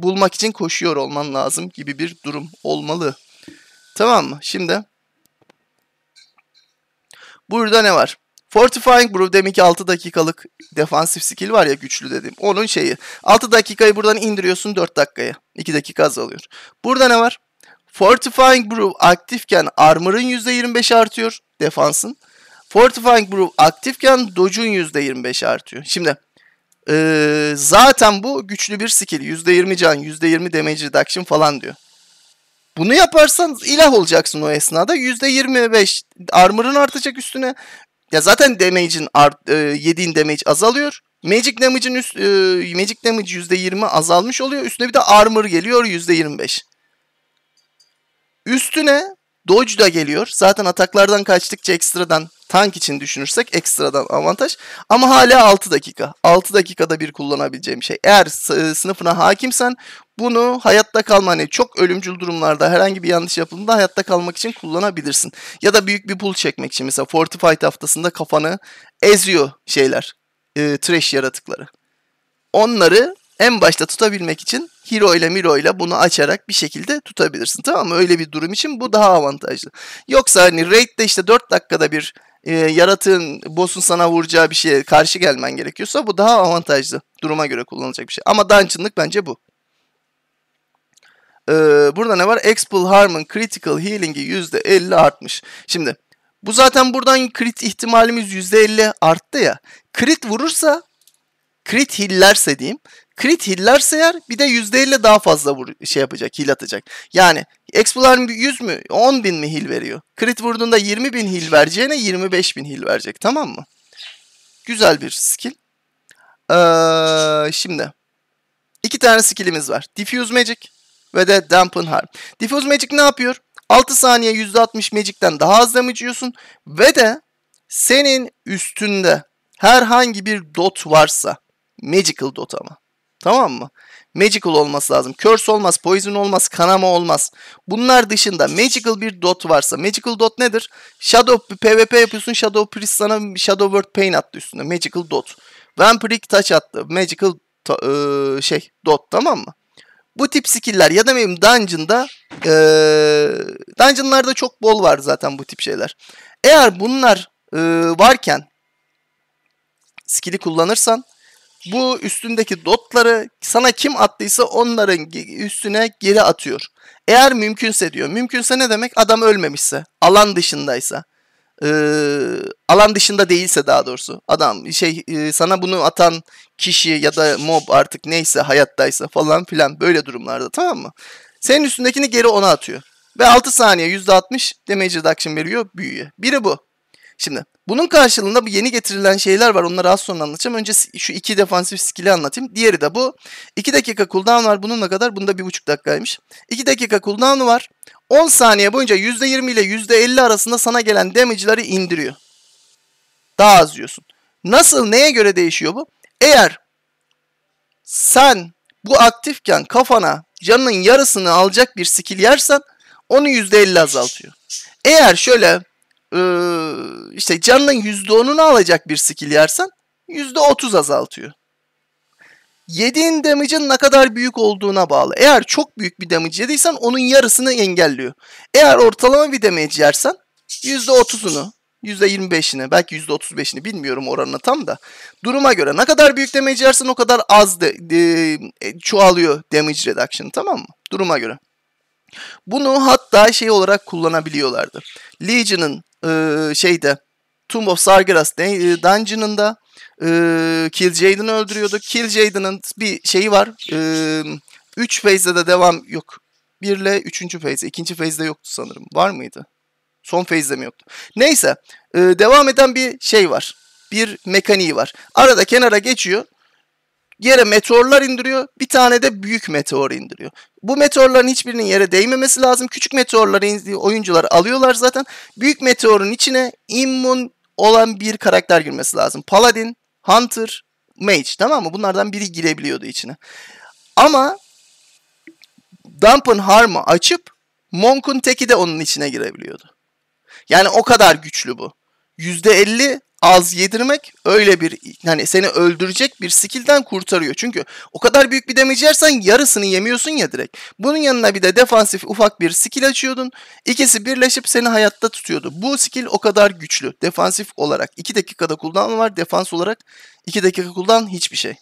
bulmak için koşuyor olman lazım gibi bir durum olmalı. Tamam mı? Şimdi burada ne var? Fortifying demek ki 6 dakikalık defansif skill var ya güçlü dedim Onun şeyi. 6 dakikayı buradan indiriyorsun 4 dakikaya. 2 dakika azalıyor. Burada ne var? Fortifying Brew aktifken armor'ın %25 artıyor defansın. Fortifying Brew aktifken Dodge'un %25 artıyor. Şimdi ee, zaten bu güçlü bir skill. %20 can, %20 damage reduction falan diyor. Bunu yaparsan ilah olacaksın o esnada. %25 armor'ın artacak üstüne. Ya zaten damage'in art, e, yediğin damage azalıyor. Magic damage'in üst, e, magic damage %20 azalmış oluyor. Üstüne bir de armor geliyor %25. Üstüne dodge da geliyor. Zaten ataklardan kaçtıkça ekstradan tank için düşünürsek ekstradan avantaj. Ama hala 6 dakika. 6 dakikada bir kullanabileceğim şey. Eğer e, sınıfına hakimsen bunu hayatta kalma hani çok ölümcül durumlarda herhangi bir yanlış yapıldığında hayatta kalmak için kullanabilirsin. Ya da büyük bir pull çekmek için mesela Fortified haftasında kafanı eziyor şeyler. E, trash yaratıkları. Onları en başta tutabilmek için hero ile miro ile bunu açarak bir şekilde tutabilirsin. Tamam mı? Öyle bir durum için bu daha avantajlı. Yoksa hani raid'de işte 4 dakikada bir e, yaratığın boss'un sana vuracağı bir şeye karşı gelmen gerekiyorsa bu daha avantajlı. Duruma göre kullanılacak bir şey. Ama dungeon'lık bence bu. Ee, burada ne var? Expel Harmon Critical Healing'i %50 artmış. Şimdi bu zaten buradan crit ihtimalimiz %50 arttı ya. Crit vurursa, crit hillerse diyeyim. Crit hillerse eğer bir de %50 daha fazla vur, şey yapacak, hil atacak. Yani Explorer 100 mü? 10 bin mi hil veriyor? Crit vurduğunda 20 bin hil vereceğine 25 bin hil verecek tamam mı? Güzel bir skill. Ee, şimdi iki tane skillimiz var. Diffuse Magic ve de Dampen Harm. Diffuse Magic ne yapıyor? 6 saniye %60 Magic'ten daha az damage yiyorsun ve de senin üstünde herhangi bir dot varsa magical dot ama Tamam mı? Magical olması lazım. Curse olmaz, poison olmaz, kanama olmaz. Bunlar dışında magical bir dot varsa. Magical dot nedir? Shadow PvP yapıyorsun. Shadow Priest sana Shadow World Pain attı üstüne. Magical dot. Vampiric Touch attı. Magical ta, e, şey dot tamam mı? Bu tip skill'ler ya da benim dungeon'da e, dungeon'larda çok bol var zaten bu tip şeyler. Eğer bunlar e, varken skill'i kullanırsan bu üstündeki dotları sana kim attıysa onların üstüne geri atıyor. Eğer mümkünse diyor. Mümkünse ne demek? Adam ölmemişse, alan dışındaysa. E, alan dışında değilse daha doğrusu adam şey e, sana bunu atan kişi ya da mob artık neyse hayattaysa falan filan böyle durumlarda tamam mı? Senin üstündekini geri ona atıyor. Ve 6 saniye %60 damage reduction veriyor büyüye. Biri bu. Şimdi bunun karşılığında bu yeni getirilen şeyler var. Onları az sonra anlatacağım. Önce şu iki defansif skill'i anlatayım. Diğeri de bu. 2 dakika cooldown var. Bununla kadar. Bunda 1,5 dakikaymış. 2 dakika cooldown'u var. 10 saniye boyunca %20 ile %50 arasında sana gelen damage'ları indiriyor. Daha az yiyorsun. Nasıl, neye göre değişiyor bu? Eğer sen bu aktifken kafana canının yarısını alacak bir skill yersen onu %50 azaltıyor. Eğer şöyle ee, işte canının %10'unu alacak bir skill yersen %30 azaltıyor. Yediğin damage'ın ne kadar büyük olduğuna bağlı. Eğer çok büyük bir damage yediysen onun yarısını engelliyor. Eğer ortalama bir damage yersen %30'unu, %25'ini, belki %35'ini bilmiyorum oranını tam da. Duruma göre ne kadar büyük damage yersen o kadar az de, de, e, çoğalıyor damage reduction tamam mı? Duruma göre. Bunu hatta şey olarak kullanabiliyorlardı. Legion'ın e, şeyde Tomb of Sargeras Dungeon'ında e, Kill Jaden'ı öldürüyordu. Kill Jaden'ın bir şeyi var. 3 e, phase'de de devam yok. 1 ile 3. phase. 2. phase'de yoktu sanırım. Var mıydı? Son phase'de mi yoktu? Neyse. E, devam eden bir şey var. Bir mekaniği var. Arada kenara geçiyor yere meteorlar indiriyor. Bir tane de büyük meteor indiriyor. Bu meteorların hiçbirinin yere değmemesi lazım. Küçük meteorları oyuncular alıyorlar zaten. Büyük meteorun içine immun olan bir karakter girmesi lazım. Paladin, Hunter, Mage tamam mı? Bunlardan biri girebiliyordu içine. Ama Dump'ın Harm'ı açıp Monk'un teki de onun içine girebiliyordu. Yani o kadar güçlü bu. %50 az yedirmek öyle bir hani seni öldürecek bir skill'den kurtarıyor. Çünkü o kadar büyük bir damage yersen yarısını yemiyorsun ya direkt. Bunun yanına bir de defansif ufak bir skill açıyordun. İkisi birleşip seni hayatta tutuyordu. Bu skill o kadar güçlü. Defansif olarak 2 dakikada cooldown var. Defans olarak 2 dakika kullan hiçbir şey.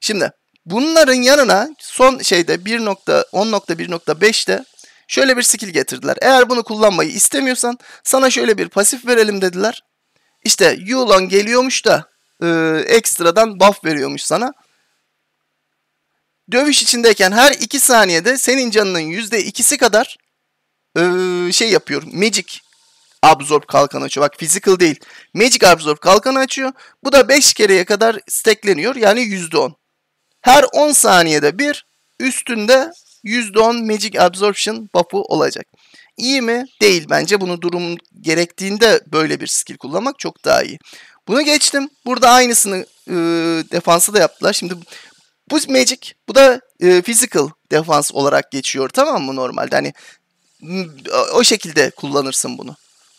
Şimdi bunların yanına son şeyde 1.10.1.5'te şöyle bir skill getirdiler. Eğer bunu kullanmayı istemiyorsan sana şöyle bir pasif verelim dediler. İşte Yulan geliyormuş da e, ekstradan buff veriyormuş sana. Dövüş içindeyken her 2 saniyede senin canının %2'si kadar e, şey yapıyor. Magic absorb kalkanı açıyor. Bak physical değil. Magic absorb kalkanı açıyor. Bu da 5 kereye kadar stackleniyor. Yani %10. Her 10 saniyede bir üstünde %10 Magic Absorption buff'u olacak. İyi mi? Değil bence. Bunu durum gerektiğinde böyle bir skill kullanmak çok daha iyi. Bunu geçtim. Burada aynısını e, defansa da yaptılar. Şimdi bu Magic, bu da e, physical defans olarak geçiyor tamam mı normalde? Hani o şekilde kullanırsın bunu.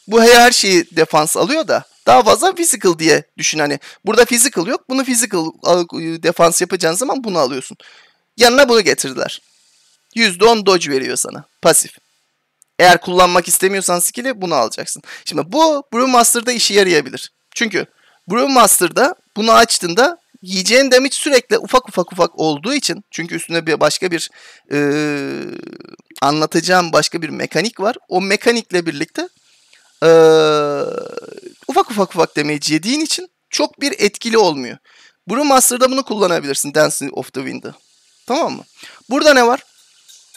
Bu her şeyi defans alıyor da daha fazla physical diye düşün hani. Burada physical yok. Bunu physical defans yapacağın zaman bunu alıyorsun. Yanına bunu getirdiler. %10 dodge veriyor sana pasif. Eğer kullanmak istemiyorsan skill'i bunu alacaksın. Şimdi bu Brewmaster'da işe yarayabilir. Çünkü Brewmaster'da bunu açtığında yiyeceğin damage sürekli ufak ufak ufak olduğu için çünkü üstüne bir başka bir e, anlatacağım başka bir mekanik var. O mekanikle birlikte e, ufak ufak ufak damage yediğin için çok bir etkili olmuyor. Brewmaster'da bunu kullanabilirsin Dancing of the Wind'ı. Tamam mı? Burada ne var?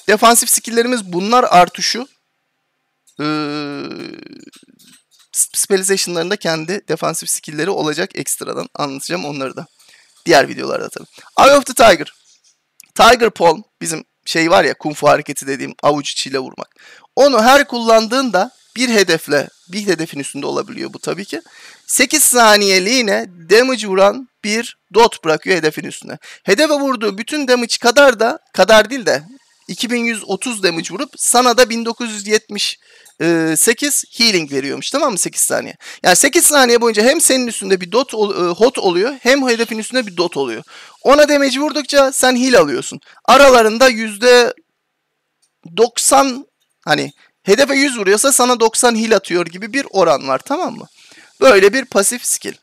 Defansif skill'lerimiz bunlar artı şu e, specialization'larında kendi defansif skill'leri olacak ekstradan anlatacağım onları da. Diğer videolarda tabii. Eye of the Tiger. Tiger Palm bizim şey var ya kung fu hareketi dediğim avuç içiyle vurmak. Onu her kullandığında bir hedefle bir hedefin üstünde olabiliyor bu tabii ki. 8 saniyeliğine damage vuran bir dot bırakıyor hedefin üstüne. Hedefe vurduğu bütün damage kadar da kadar değil de 2130 damage vurup sana da 1978 e, healing veriyormuş tamam mı 8 saniye. Yani 8 saniye boyunca hem senin üstünde bir dot e, hot oluyor hem hedefin üstünde bir dot oluyor. Ona damage vurdukça sen heal alıyorsun. Aralarında yüzde 90 hani hedefe 100 vuruyorsa sana 90 heal atıyor gibi bir oran var tamam mı? Böyle bir pasif skill.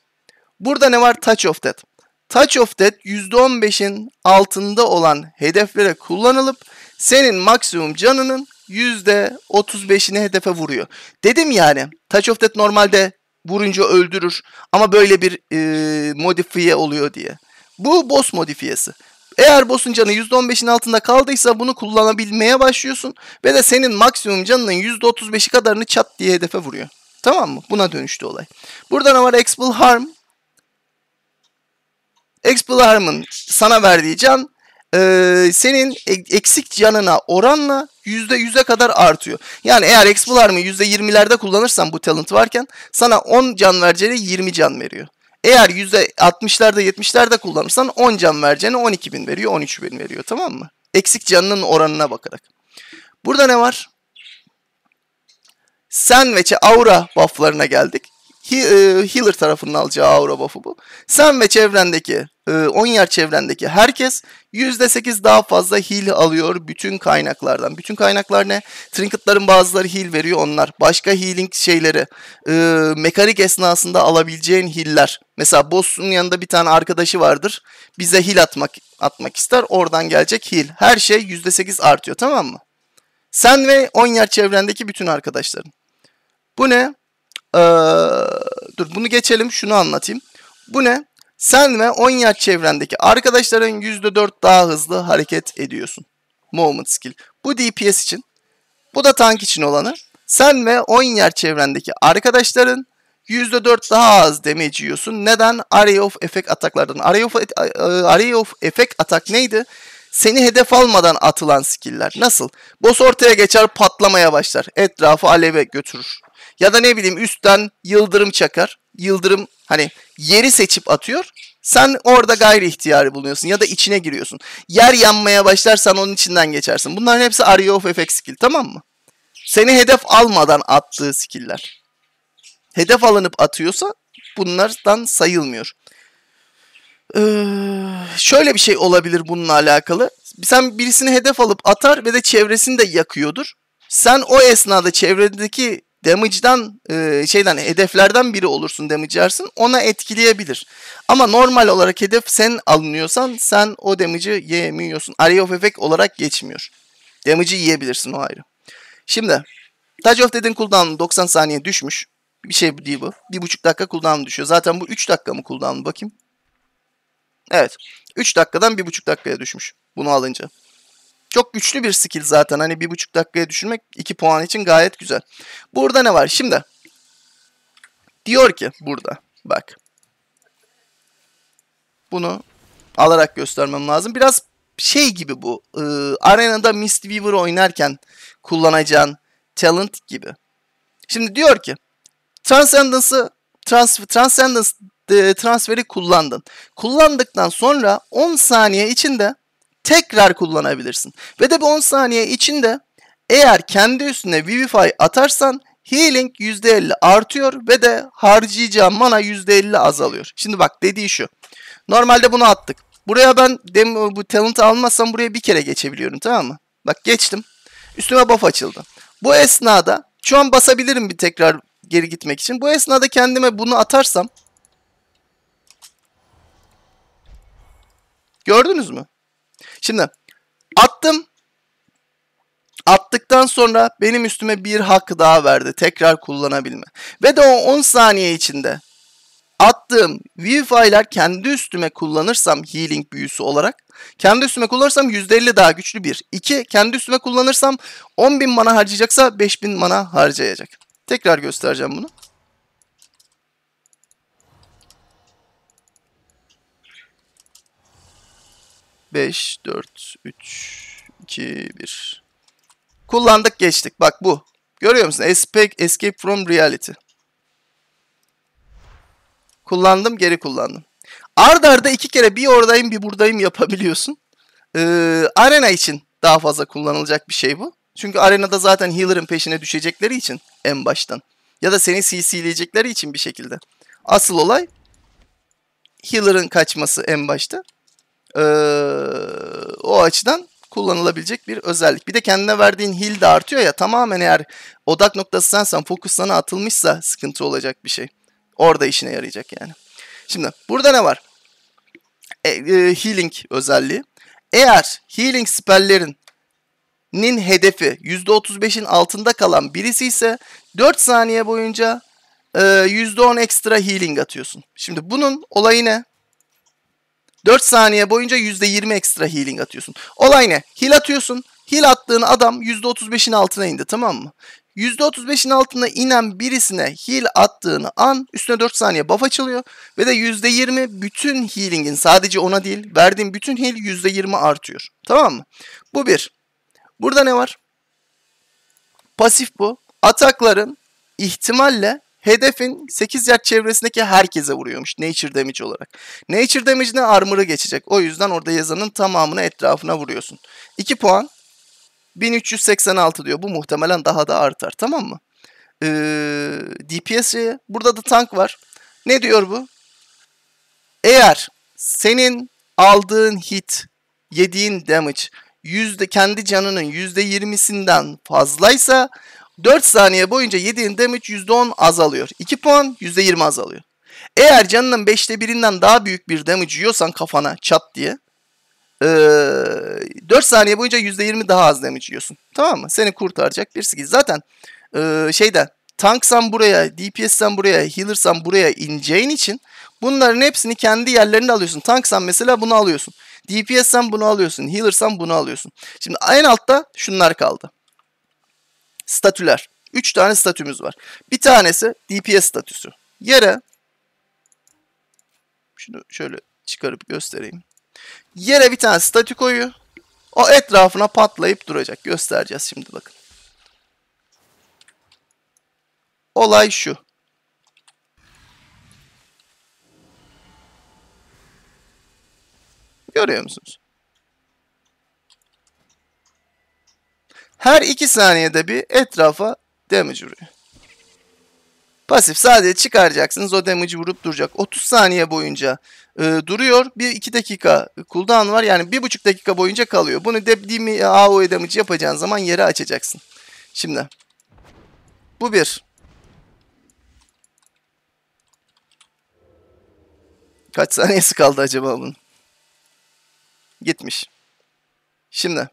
Burada ne var? Touch of Death. Touch of Death %15'in altında olan hedeflere kullanılıp senin maksimum canının %35'ini hedefe vuruyor. Dedim yani Touch of Death normalde vurunca öldürür ama böyle bir e, modifiye oluyor diye. Bu boss modifiyesi. Eğer boss'un canı %15'in altında kaldıysa bunu kullanabilmeye başlıyorsun ve de senin maksimum canının %35'i kadarını çat diye hedefe vuruyor. Tamam mı? Buna dönüştü olay. Burada ne var? Expel Harm. Expel Harm'ın sana verdiği can e, senin eksik canına oranla %100'e kadar artıyor. Yani eğer Explorer %20'lerde kullanırsan bu talent varken sana 10 can vereceğine 20 can veriyor. Eğer %60'larda 70'lerde kullanırsan 10 can vereceğine 12 bin veriyor 13 bin veriyor tamam mı? Eksik canının oranına bakarak. Burada ne var? Sen ve Aura bufflarına geldik. E, healer tarafının alacağı aura buff'u bu. Sen ve çevrendeki, 10 e, yer çevrendeki herkes %8 daha fazla heal alıyor bütün kaynaklardan. Bütün kaynaklar ne? Trinket'ların bazıları heal veriyor onlar. Başka healing şeyleri, e, mekanik esnasında alabileceğin heal'ler. Mesela boss'un yanında bir tane arkadaşı vardır. Bize heal atmak atmak ister. Oradan gelecek heal. Her şey %8 artıyor tamam mı? Sen ve 10 yer çevrendeki bütün arkadaşların. Bu ne? Ee, dur bunu geçelim şunu anlatayım. Bu ne? Sen ve 10 yaş çevrendeki arkadaşların %4 daha hızlı hareket ediyorsun. Movement skill. Bu DPS için. Bu da tank için olanı. Sen ve 10 yer çevrendeki arkadaşların %4 daha az damage yiyorsun. Neden? Array of Effect ataklardan. Array of, e, e, array of Effect atak neydi? Seni hedef almadan atılan skiller. Nasıl? Boss ortaya geçer patlamaya başlar. Etrafı aleve götürür. Ya da ne bileyim üstten yıldırım çakar. Yıldırım hani yeri seçip atıyor. Sen orada gayri ihtiyarı bulunuyorsun ya da içine giriyorsun. Yer yanmaya başlarsan onun içinden geçersin. Bunların hepsi area of effect skill tamam mı? Seni hedef almadan attığı skiller. Hedef alınıp atıyorsa bunlardan sayılmıyor. Ee, şöyle bir şey olabilir bununla alakalı. Sen birisini hedef alıp atar ve de çevresini de yakıyordur. Sen o esnada çevredeki damage'dan e, şeyden hedeflerden biri olursun damage yersin ona etkileyebilir. Ama normal olarak hedef sen alınıyorsan sen o damage'ı yemiyorsun. Area of Effect olarak geçmiyor. Damage'ı yiyebilirsin o ayrı. Şimdi Touch of Dead'in cooldown'u 90 saniye düşmüş. Bir şey değil bu. buçuk dakika cooldown düşüyor. Zaten bu 3 dakika mı cooldown bakayım. Evet. 3 dakikadan bir buçuk dakikaya düşmüş. Bunu alınca. Çok güçlü bir skill zaten. Hani bir buçuk dakikaya düşürmek iki puan için gayet güzel. Burada ne var? Şimdi diyor ki burada bak. Bunu alarak göstermem lazım. Biraz şey gibi bu. E, arenada Weaver oynarken kullanacağın talent gibi. Şimdi diyor ki Transcendence'ı transfer, Transcendence e, transferi kullandın. Kullandıktan sonra 10 saniye içinde tekrar kullanabilirsin. Ve de bu 10 saniye içinde eğer kendi üstüne Vivify atarsan Healing %50 artıyor ve de harcayacağım mana %50 azalıyor. Şimdi bak dediği şu. Normalde bunu attık. Buraya ben demo, bu talent almazsam buraya bir kere geçebiliyorum tamam mı? Bak geçtim. Üstüme buff açıldı. Bu esnada şu an basabilirim bir tekrar geri gitmek için. Bu esnada kendime bunu atarsam Gördünüz mü? Şimdi attım. Attıktan sonra benim üstüme bir hakkı daha verdi. Tekrar kullanabilme. Ve de o 10 saniye içinde attığım Wi-Fi'ler kendi üstüme kullanırsam healing büyüsü olarak kendi üstüme kullanırsam %50 daha güçlü bir. 2. Kendi üstüme kullanırsam 10.000 mana harcayacaksa 5.000 mana harcayacak. Tekrar göstereceğim bunu. 5, 4, 3, 2, 1. Kullandık geçtik. Bak bu. Görüyor musun? Escape, escape from reality. Kullandım geri kullandım. Arda arda iki kere bir oradayım bir buradayım yapabiliyorsun. Ee, arena için daha fazla kullanılacak bir şey bu. Çünkü arenada zaten healer'ın peşine düşecekleri için en baştan. Ya da seni CC'leyecekleri için bir şekilde. Asıl olay healer'ın kaçması en başta. Ee, o açıdan kullanılabilecek bir özellik. Bir de kendine verdiğin hil de artıyor ya tamamen eğer odak noktası sensen fokus sana atılmışsa sıkıntı olacak bir şey. Orada işine yarayacak yani. Şimdi burada ne var? E, e, healing özelliği. Eğer healing spelllerin nin hedefi %35'in altında kalan birisi ise 4 saniye boyunca e, %10 ekstra healing atıyorsun. Şimdi bunun olayı ne? 4 saniye boyunca %20 ekstra healing atıyorsun. Olay ne? Heal atıyorsun. Heal attığın adam %35'in altına indi tamam mı? %35'in altına inen birisine heal attığın an üstüne 4 saniye buff açılıyor ve de %20 bütün healing'in sadece ona değil verdiğin bütün heal %20 artıyor. Tamam mı? Bu bir. Burada ne var? Pasif bu. Atakların ihtimalle hedefin 8 yard çevresindeki herkese vuruyormuş nature damage olarak. Nature damage ne? Armor'ı geçecek. O yüzden orada yazanın tamamını etrafına vuruyorsun. 2 puan 1386 diyor. Bu muhtemelen daha da artar tamam mı? Ee, DPS burada da tank var. Ne diyor bu? Eğer senin aldığın hit, yediğin damage yüzde kendi canının yüzde yirmisinden fazlaysa 4 saniye boyunca yediğin damage %10 azalıyor. 2 puan %20 azalıyor. Eğer canının 5'te 1'inden daha büyük bir damage yiyorsan kafana çat diye ee, 4 saniye boyunca %20 daha az damage yiyorsun. Tamam mı? Seni kurtaracak bir skill. Zaten e, şeyden tanksan buraya, DPS'sen buraya, healer'san buraya ineceğin için bunların hepsini kendi yerlerinde alıyorsun. Tanksan mesela bunu alıyorsun. DPS'sen bunu alıyorsun. Healer'san bunu alıyorsun. Şimdi en altta şunlar kaldı statüler. Üç tane statümüz var. Bir tanesi DPS statüsü. Yere şunu şöyle çıkarıp göstereyim. Yere bir tane statü koyuyor. O etrafına patlayıp duracak. Göstereceğiz şimdi bakın. Olay şu. Görüyor musunuz? Her 2 saniyede bir etrafa damage vuruyor. Pasif sadece çıkaracaksınız o damage'i vurup duracak. 30 saniye boyunca e, duruyor. 1-2 dakika cooldown var. Yani 1,5 dakika boyunca kalıyor. Bunu demi AoE damage yapacağın zaman yeri açacaksın. Şimdi. Bu bir. Kaç saniyesi kaldı acaba bunun? Gitmiş. Şimdi.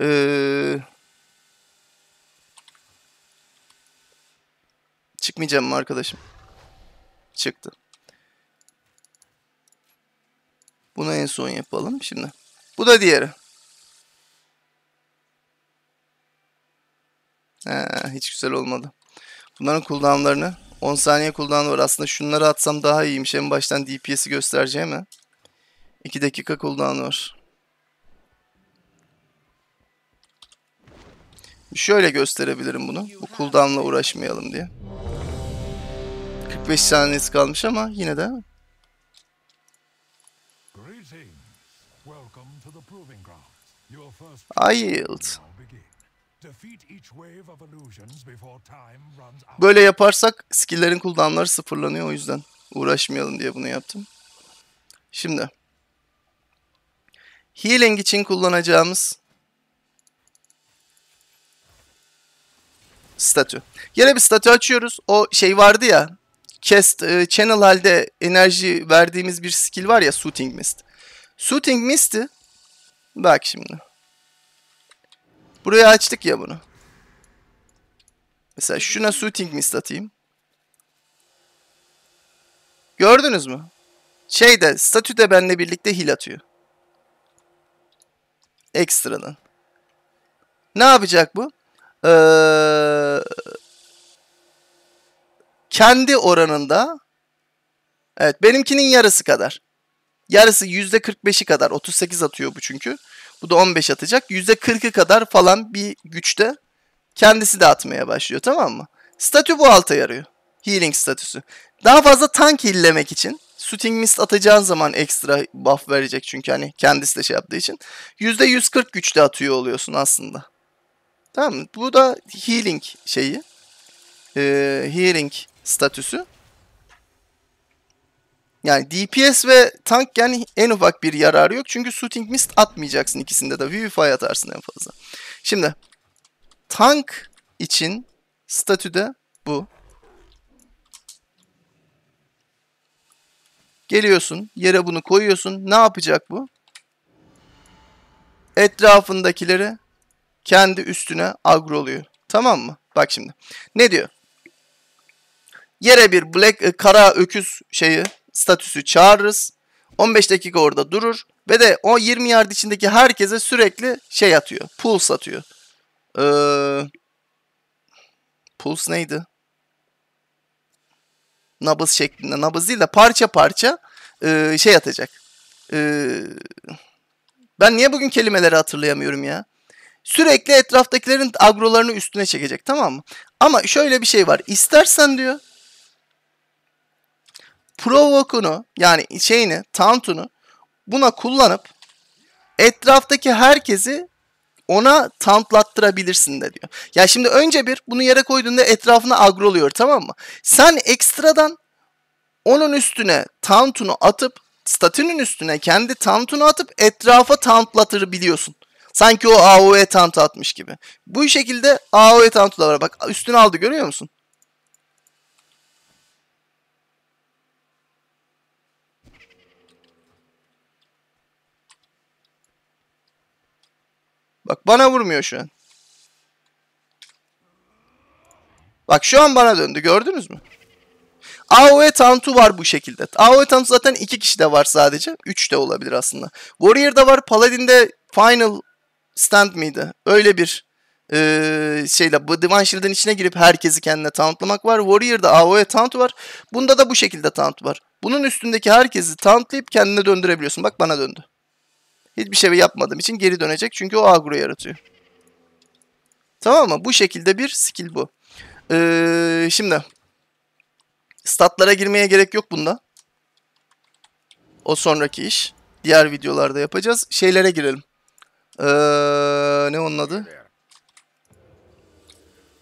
Ee, çıkmayacağım mı arkadaşım? Çıktı. Bunu en son yapalım şimdi. Bu da diğeri. He, hiç güzel olmadı. Bunların kullanımlarını 10 saniye cooldown var. Aslında şunları atsam daha iyiymiş. En baştan DPS'i göstereceğim mi? 2 dakika cooldown var. Şöyle gösterebilirim bunu. Bu cooldown'la uğraşmayalım diye. 45 saniyesi kalmış ama yine de. I yield. Böyle yaparsak skill'lerin cooldown'ları sıfırlanıyor o yüzden uğraşmayalım diye bunu yaptım. Şimdi Healing için kullanacağımız statü. Yine bir statü açıyoruz. O şey vardı ya. Cast e, channel halde enerji verdiğimiz bir skill var ya Shooting Mist. Shooting Mist'i bak şimdi. Buraya açtık ya bunu. Mesela şuna Shooting Mist atayım. Gördünüz mü? Şey de statü de benimle birlikte hil atıyor. Ekstradan. Ne yapacak bu? ee, kendi oranında evet benimkinin yarısı kadar. Yarısı %45'i kadar. 38 atıyor bu çünkü. Bu da 15 atacak. %40'ı kadar falan bir güçte kendisi de atmaya başlıyor tamam mı? Statü bu alta yarıyor. Healing statüsü. Daha fazla tank hillemek için Shooting Mist atacağın zaman ekstra buff verecek çünkü hani kendisi de şey yaptığı için. %140 güçte atıyor oluyorsun aslında. Tamam mı? Bu da healing şeyi. E, healing statüsü. Yani DPS ve tank yani en ufak bir yararı yok. Çünkü shooting mist atmayacaksın ikisinde de. Vivify atarsın en fazla. Şimdi tank için statü de bu. Geliyorsun yere bunu koyuyorsun. Ne yapacak bu? Etrafındakileri kendi üstüne oluyor Tamam mı? Bak şimdi. Ne diyor? Yere bir black e, kara öküz şeyi statüsü çağırırız. 15 dakika orada durur ve de o 20 yard içindeki herkese sürekli şey atıyor. Pulse atıyor. Ee, pulse neydi? Nabız şeklinde. Nabız değil de parça parça e, şey atacak. E, ben niye bugün kelimeleri hatırlayamıyorum ya? Sürekli etraftakilerin agrolarını üstüne çekecek tamam mı? Ama şöyle bir şey var. İstersen diyor provokunu yani şeyini, tantunu buna kullanıp etraftaki herkesi ona tantlattırabilirsin de diyor. Ya şimdi önce bir bunu yere koyduğunda etrafına agroluyor tamam mı? Sen ekstradan onun üstüne tantunu atıp statünün üstüne kendi tantunu atıp etrafa tantlatır biliyorsun. Sanki o AOE tantu atmış gibi. Bu şekilde AOE tantu da var. Bak üstünü aldı görüyor musun? Bak bana vurmuyor şu an. Bak şu an bana döndü gördünüz mü? AOE Tantu var bu şekilde. AOE Tantu zaten iki kişi de var sadece. üç de olabilir aslında. Warrior'da var. Paladin'de Final stand mıydı? Öyle bir e, şeyle bu Divan Shield'in içine girip herkesi kendine tauntlamak var. Warrior'da AoE taunt var. Bunda da bu şekilde taunt var. Bunun üstündeki herkesi tauntlayıp kendine döndürebiliyorsun. Bak bana döndü. Hiçbir şey yapmadığım için geri dönecek. Çünkü o agro yaratıyor. Tamam mı? Bu şekilde bir skill bu. Ee, şimdi statlara girmeye gerek yok bunda. O sonraki iş. Diğer videolarda yapacağız. Şeylere girelim. Ee, ne onun adı?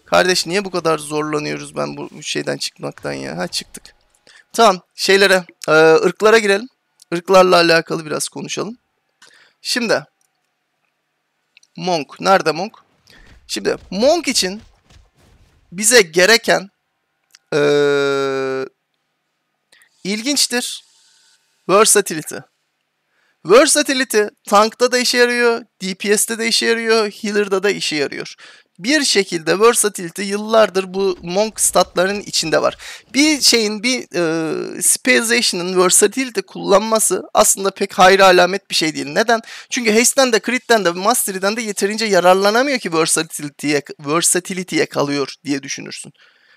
Kardeş niye bu kadar zorlanıyoruz ben bu şeyden çıkmaktan ya? Ha çıktık. Tamam şeylere, e, ırklara girelim. Irklarla alakalı biraz konuşalım. Şimdi Monk. Nerede Monk? Şimdi Monk için bize gereken e, ilginçtir. Versatility. Versatility tankta da işe yarıyor, DPS'te de işe yarıyor, healer'da da işe yarıyor. Bir şekilde versatility yıllardır bu monk statların içinde var. Bir şeyin bir e, specialization'ın versatility kullanması aslında pek hayra alamet bir şey değil. Neden? Çünkü haste'den de crit'ten de mastery'den de yeterince yararlanamıyor ki versatility'ye versatility'ye kalıyor diye düşünürsün.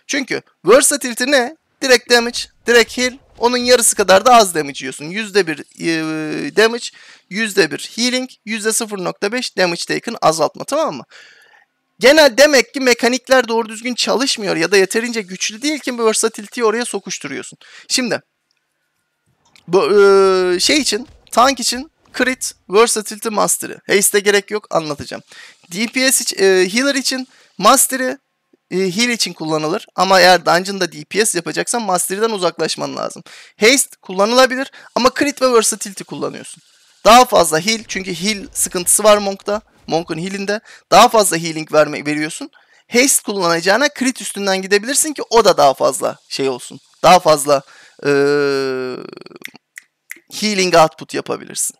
Çünkü versatility ne? Direkt damage, direkt heal, onun yarısı kadar da az damage yiyorsun. %1 e, damage, %1 healing, %0.5 damage taken azaltma tamam mı? Genel demek ki mekanikler doğru düzgün çalışmıyor ya da yeterince güçlü değil ki versatility'yi oraya sokuşturuyorsun. Şimdi bu e, şey için, tank için crit, versatility mastery. Haste'e gerek yok anlatacağım. DPS için, e, healer için mastery, e, heal için kullanılır. Ama eğer dungeon'da DPS yapacaksan master'dan uzaklaşman lazım. Haste kullanılabilir ama crit ve versatility kullanıyorsun. Daha fazla heal çünkü heal sıkıntısı var Monk'ta. Monk'un heal'inde daha fazla healing verme, veriyorsun. Haste kullanacağına crit üstünden gidebilirsin ki o da daha fazla şey olsun. Daha fazla ee, healing output yapabilirsin.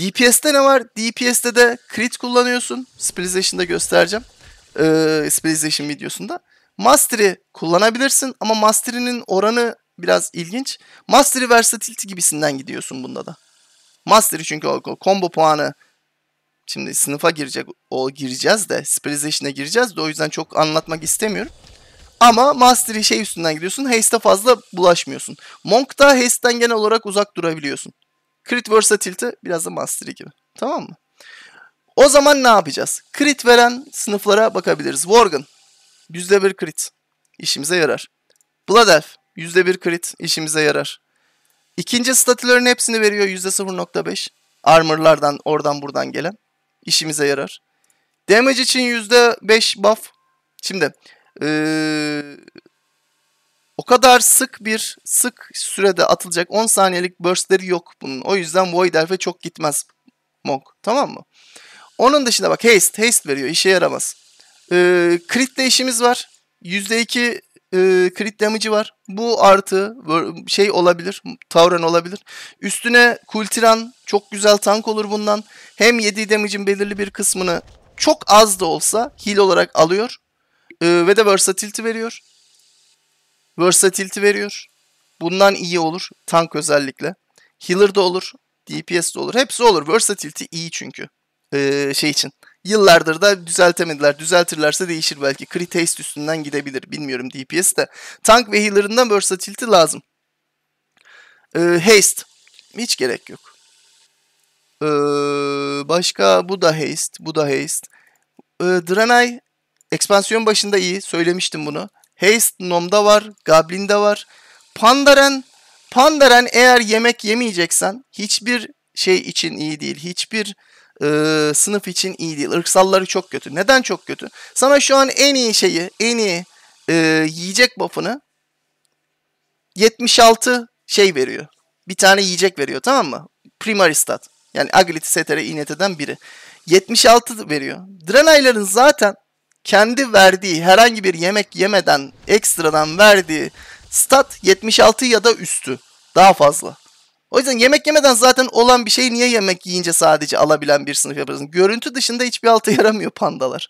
DPS'te ne var? DPS'te de crit kullanıyorsun. Specialization'da göstereceğim e, Specialization videosunda. Master'i kullanabilirsin ama Mastery'nin oranı biraz ilginç. Master'i Versatility gibisinden gidiyorsun bunda da. Master'i çünkü o, o combo puanı şimdi sınıfa girecek o gireceğiz de Specialization'a gireceğiz de o yüzden çok anlatmak istemiyorum. Ama Master'i şey üstünden gidiyorsun. Haste'a fazla bulaşmıyorsun. Monk'ta Haste'den genel olarak uzak durabiliyorsun. Crit Versatility biraz da Mastery gibi. Tamam mı? O zaman ne yapacağız? Crit veren sınıflara bakabiliriz. Worgen %1 crit işimize yarar. Blood Elf %1 crit işimize yarar. İkinci statilerin hepsini veriyor %0.5. Armor'lardan oradan buradan gelen işimize yarar. Damage için %5 buff. Şimdi ee, o kadar sık bir sık sürede atılacak 10 saniyelik burstleri yok bunun. O yüzden Void Elf'e çok gitmez Monk. Tamam mı? Onun dışında bak haste, haste veriyor. işe yaramaz. E, crit'le işimiz var. %2 e, crit damage'i var. Bu artı şey olabilir. tauren olabilir. Üstüne Kultiran çok güzel tank olur bundan. Hem 7 damage'in belirli bir kısmını çok az da olsa heal olarak alıyor. E, ve de versatility veriyor. Versatility veriyor. Bundan iyi olur. Tank özellikle. Healer de olur. DPS de olur. Hepsi olur. Versatility iyi çünkü. E, şey için. Yıllardır da düzeltemediler. Düzeltirlerse değişir belki. Critaste üstünden gidebilir. Bilmiyorum DPS de. Tank ve healer'ından versatility lazım. E, haste. Hiç gerek yok. E, başka bu da haste. Bu da haste. E, Draenei ekspansiyon başında iyi. Söylemiştim bunu. Haste Nom'da var. Goblin'de var. Pandaren Pandaren eğer yemek yemeyeceksen hiçbir şey için iyi değil. Hiçbir e, sınıf için iyi değil. Irksalları çok kötü. Neden çok kötü? Sana şu an en iyi şeyi, en iyi e, yiyecek buff'ını 76 şey veriyor. Bir tane yiyecek veriyor tamam mı? Primary stat. Yani agility setere ineteden biri. 76 veriyor. Drenayların zaten kendi verdiği herhangi bir yemek yemeden ekstradan verdiği stat 76 ya da üstü. Daha fazla. O yüzden yemek yemeden zaten olan bir şey niye yemek yiyince sadece alabilen bir sınıf yaparsın? Görüntü dışında hiçbir altı yaramıyor pandalar.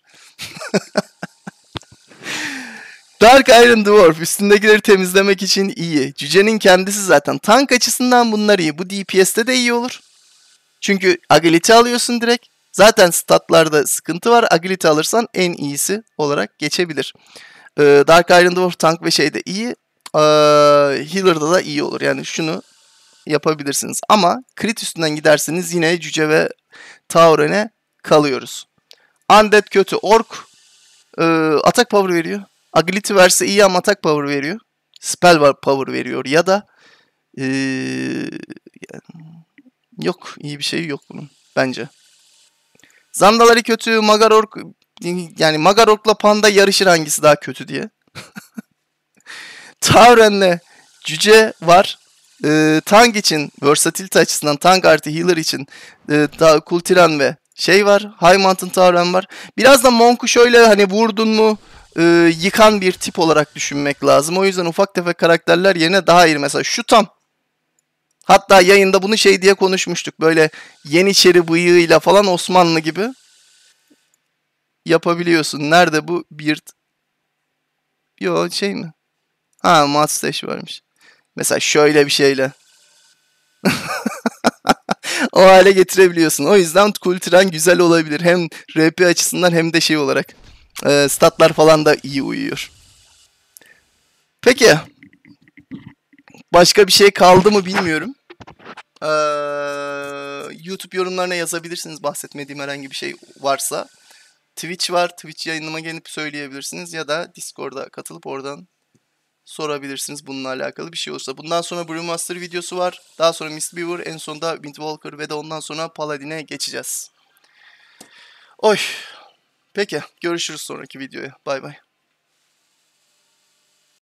<laughs> Dark Iron Dwarf üstündekileri temizlemek için iyi. Cücenin kendisi zaten. Tank açısından bunlar iyi. Bu DPS'te de iyi olur. Çünkü agility alıyorsun direkt. Zaten statlarda sıkıntı var. Agility alırsan en iyisi olarak geçebilir. Ee, Dark Iron Dwarf tank ve şeyde iyi. Ee, healer'da da iyi olur. Yani şunu yapabilirsiniz. Ama crit üstünden giderseniz yine cüce ve tauren'e kalıyoruz. Undead kötü. Ork e, atak power veriyor. Agility verse iyi ama atak power veriyor. Spell power veriyor. Ya da e, yok iyi bir şey yok bunun bence. Zandalari kötü. Magarork yani Magarork'la Panda yarışır hangisi daha kötü diye. <laughs> Tauren'le cüce var e, Tang için, versatility açısından tank artı Healer için e, ta, Kultiran ve şey var. High Mountain Tauren var. Biraz da Monk'u şöyle hani vurdun mu e, yıkan bir tip olarak düşünmek lazım. O yüzden ufak tefek karakterler yerine daha iyi. Mesela şu tam. Hatta yayında bunu şey diye konuşmuştuk. Böyle Yeniçeri bıyığıyla falan Osmanlı gibi yapabiliyorsun. Nerede bu bir Yo şey mi? Ha Mustache varmış. Mesela şöyle bir şeyle. <laughs> o hale getirebiliyorsun. O yüzden kultüren güzel olabilir. Hem RP açısından hem de şey olarak. E, statlar falan da iyi uyuyor. Peki. Başka bir şey kaldı mı bilmiyorum. Ee, YouTube yorumlarına yazabilirsiniz bahsetmediğim herhangi bir şey varsa. Twitch var. Twitch yayınıma gelip söyleyebilirsiniz ya da Discord'a katılıp oradan sorabilirsiniz bununla alakalı bir şey olursa. Bundan sonra Brewmaster videosu var. Daha sonra Mist Beaver, en sonunda Windwalker ve de ondan sonra Paladin'e geçeceğiz. Oy. Peki görüşürüz sonraki videoya. Bay bay.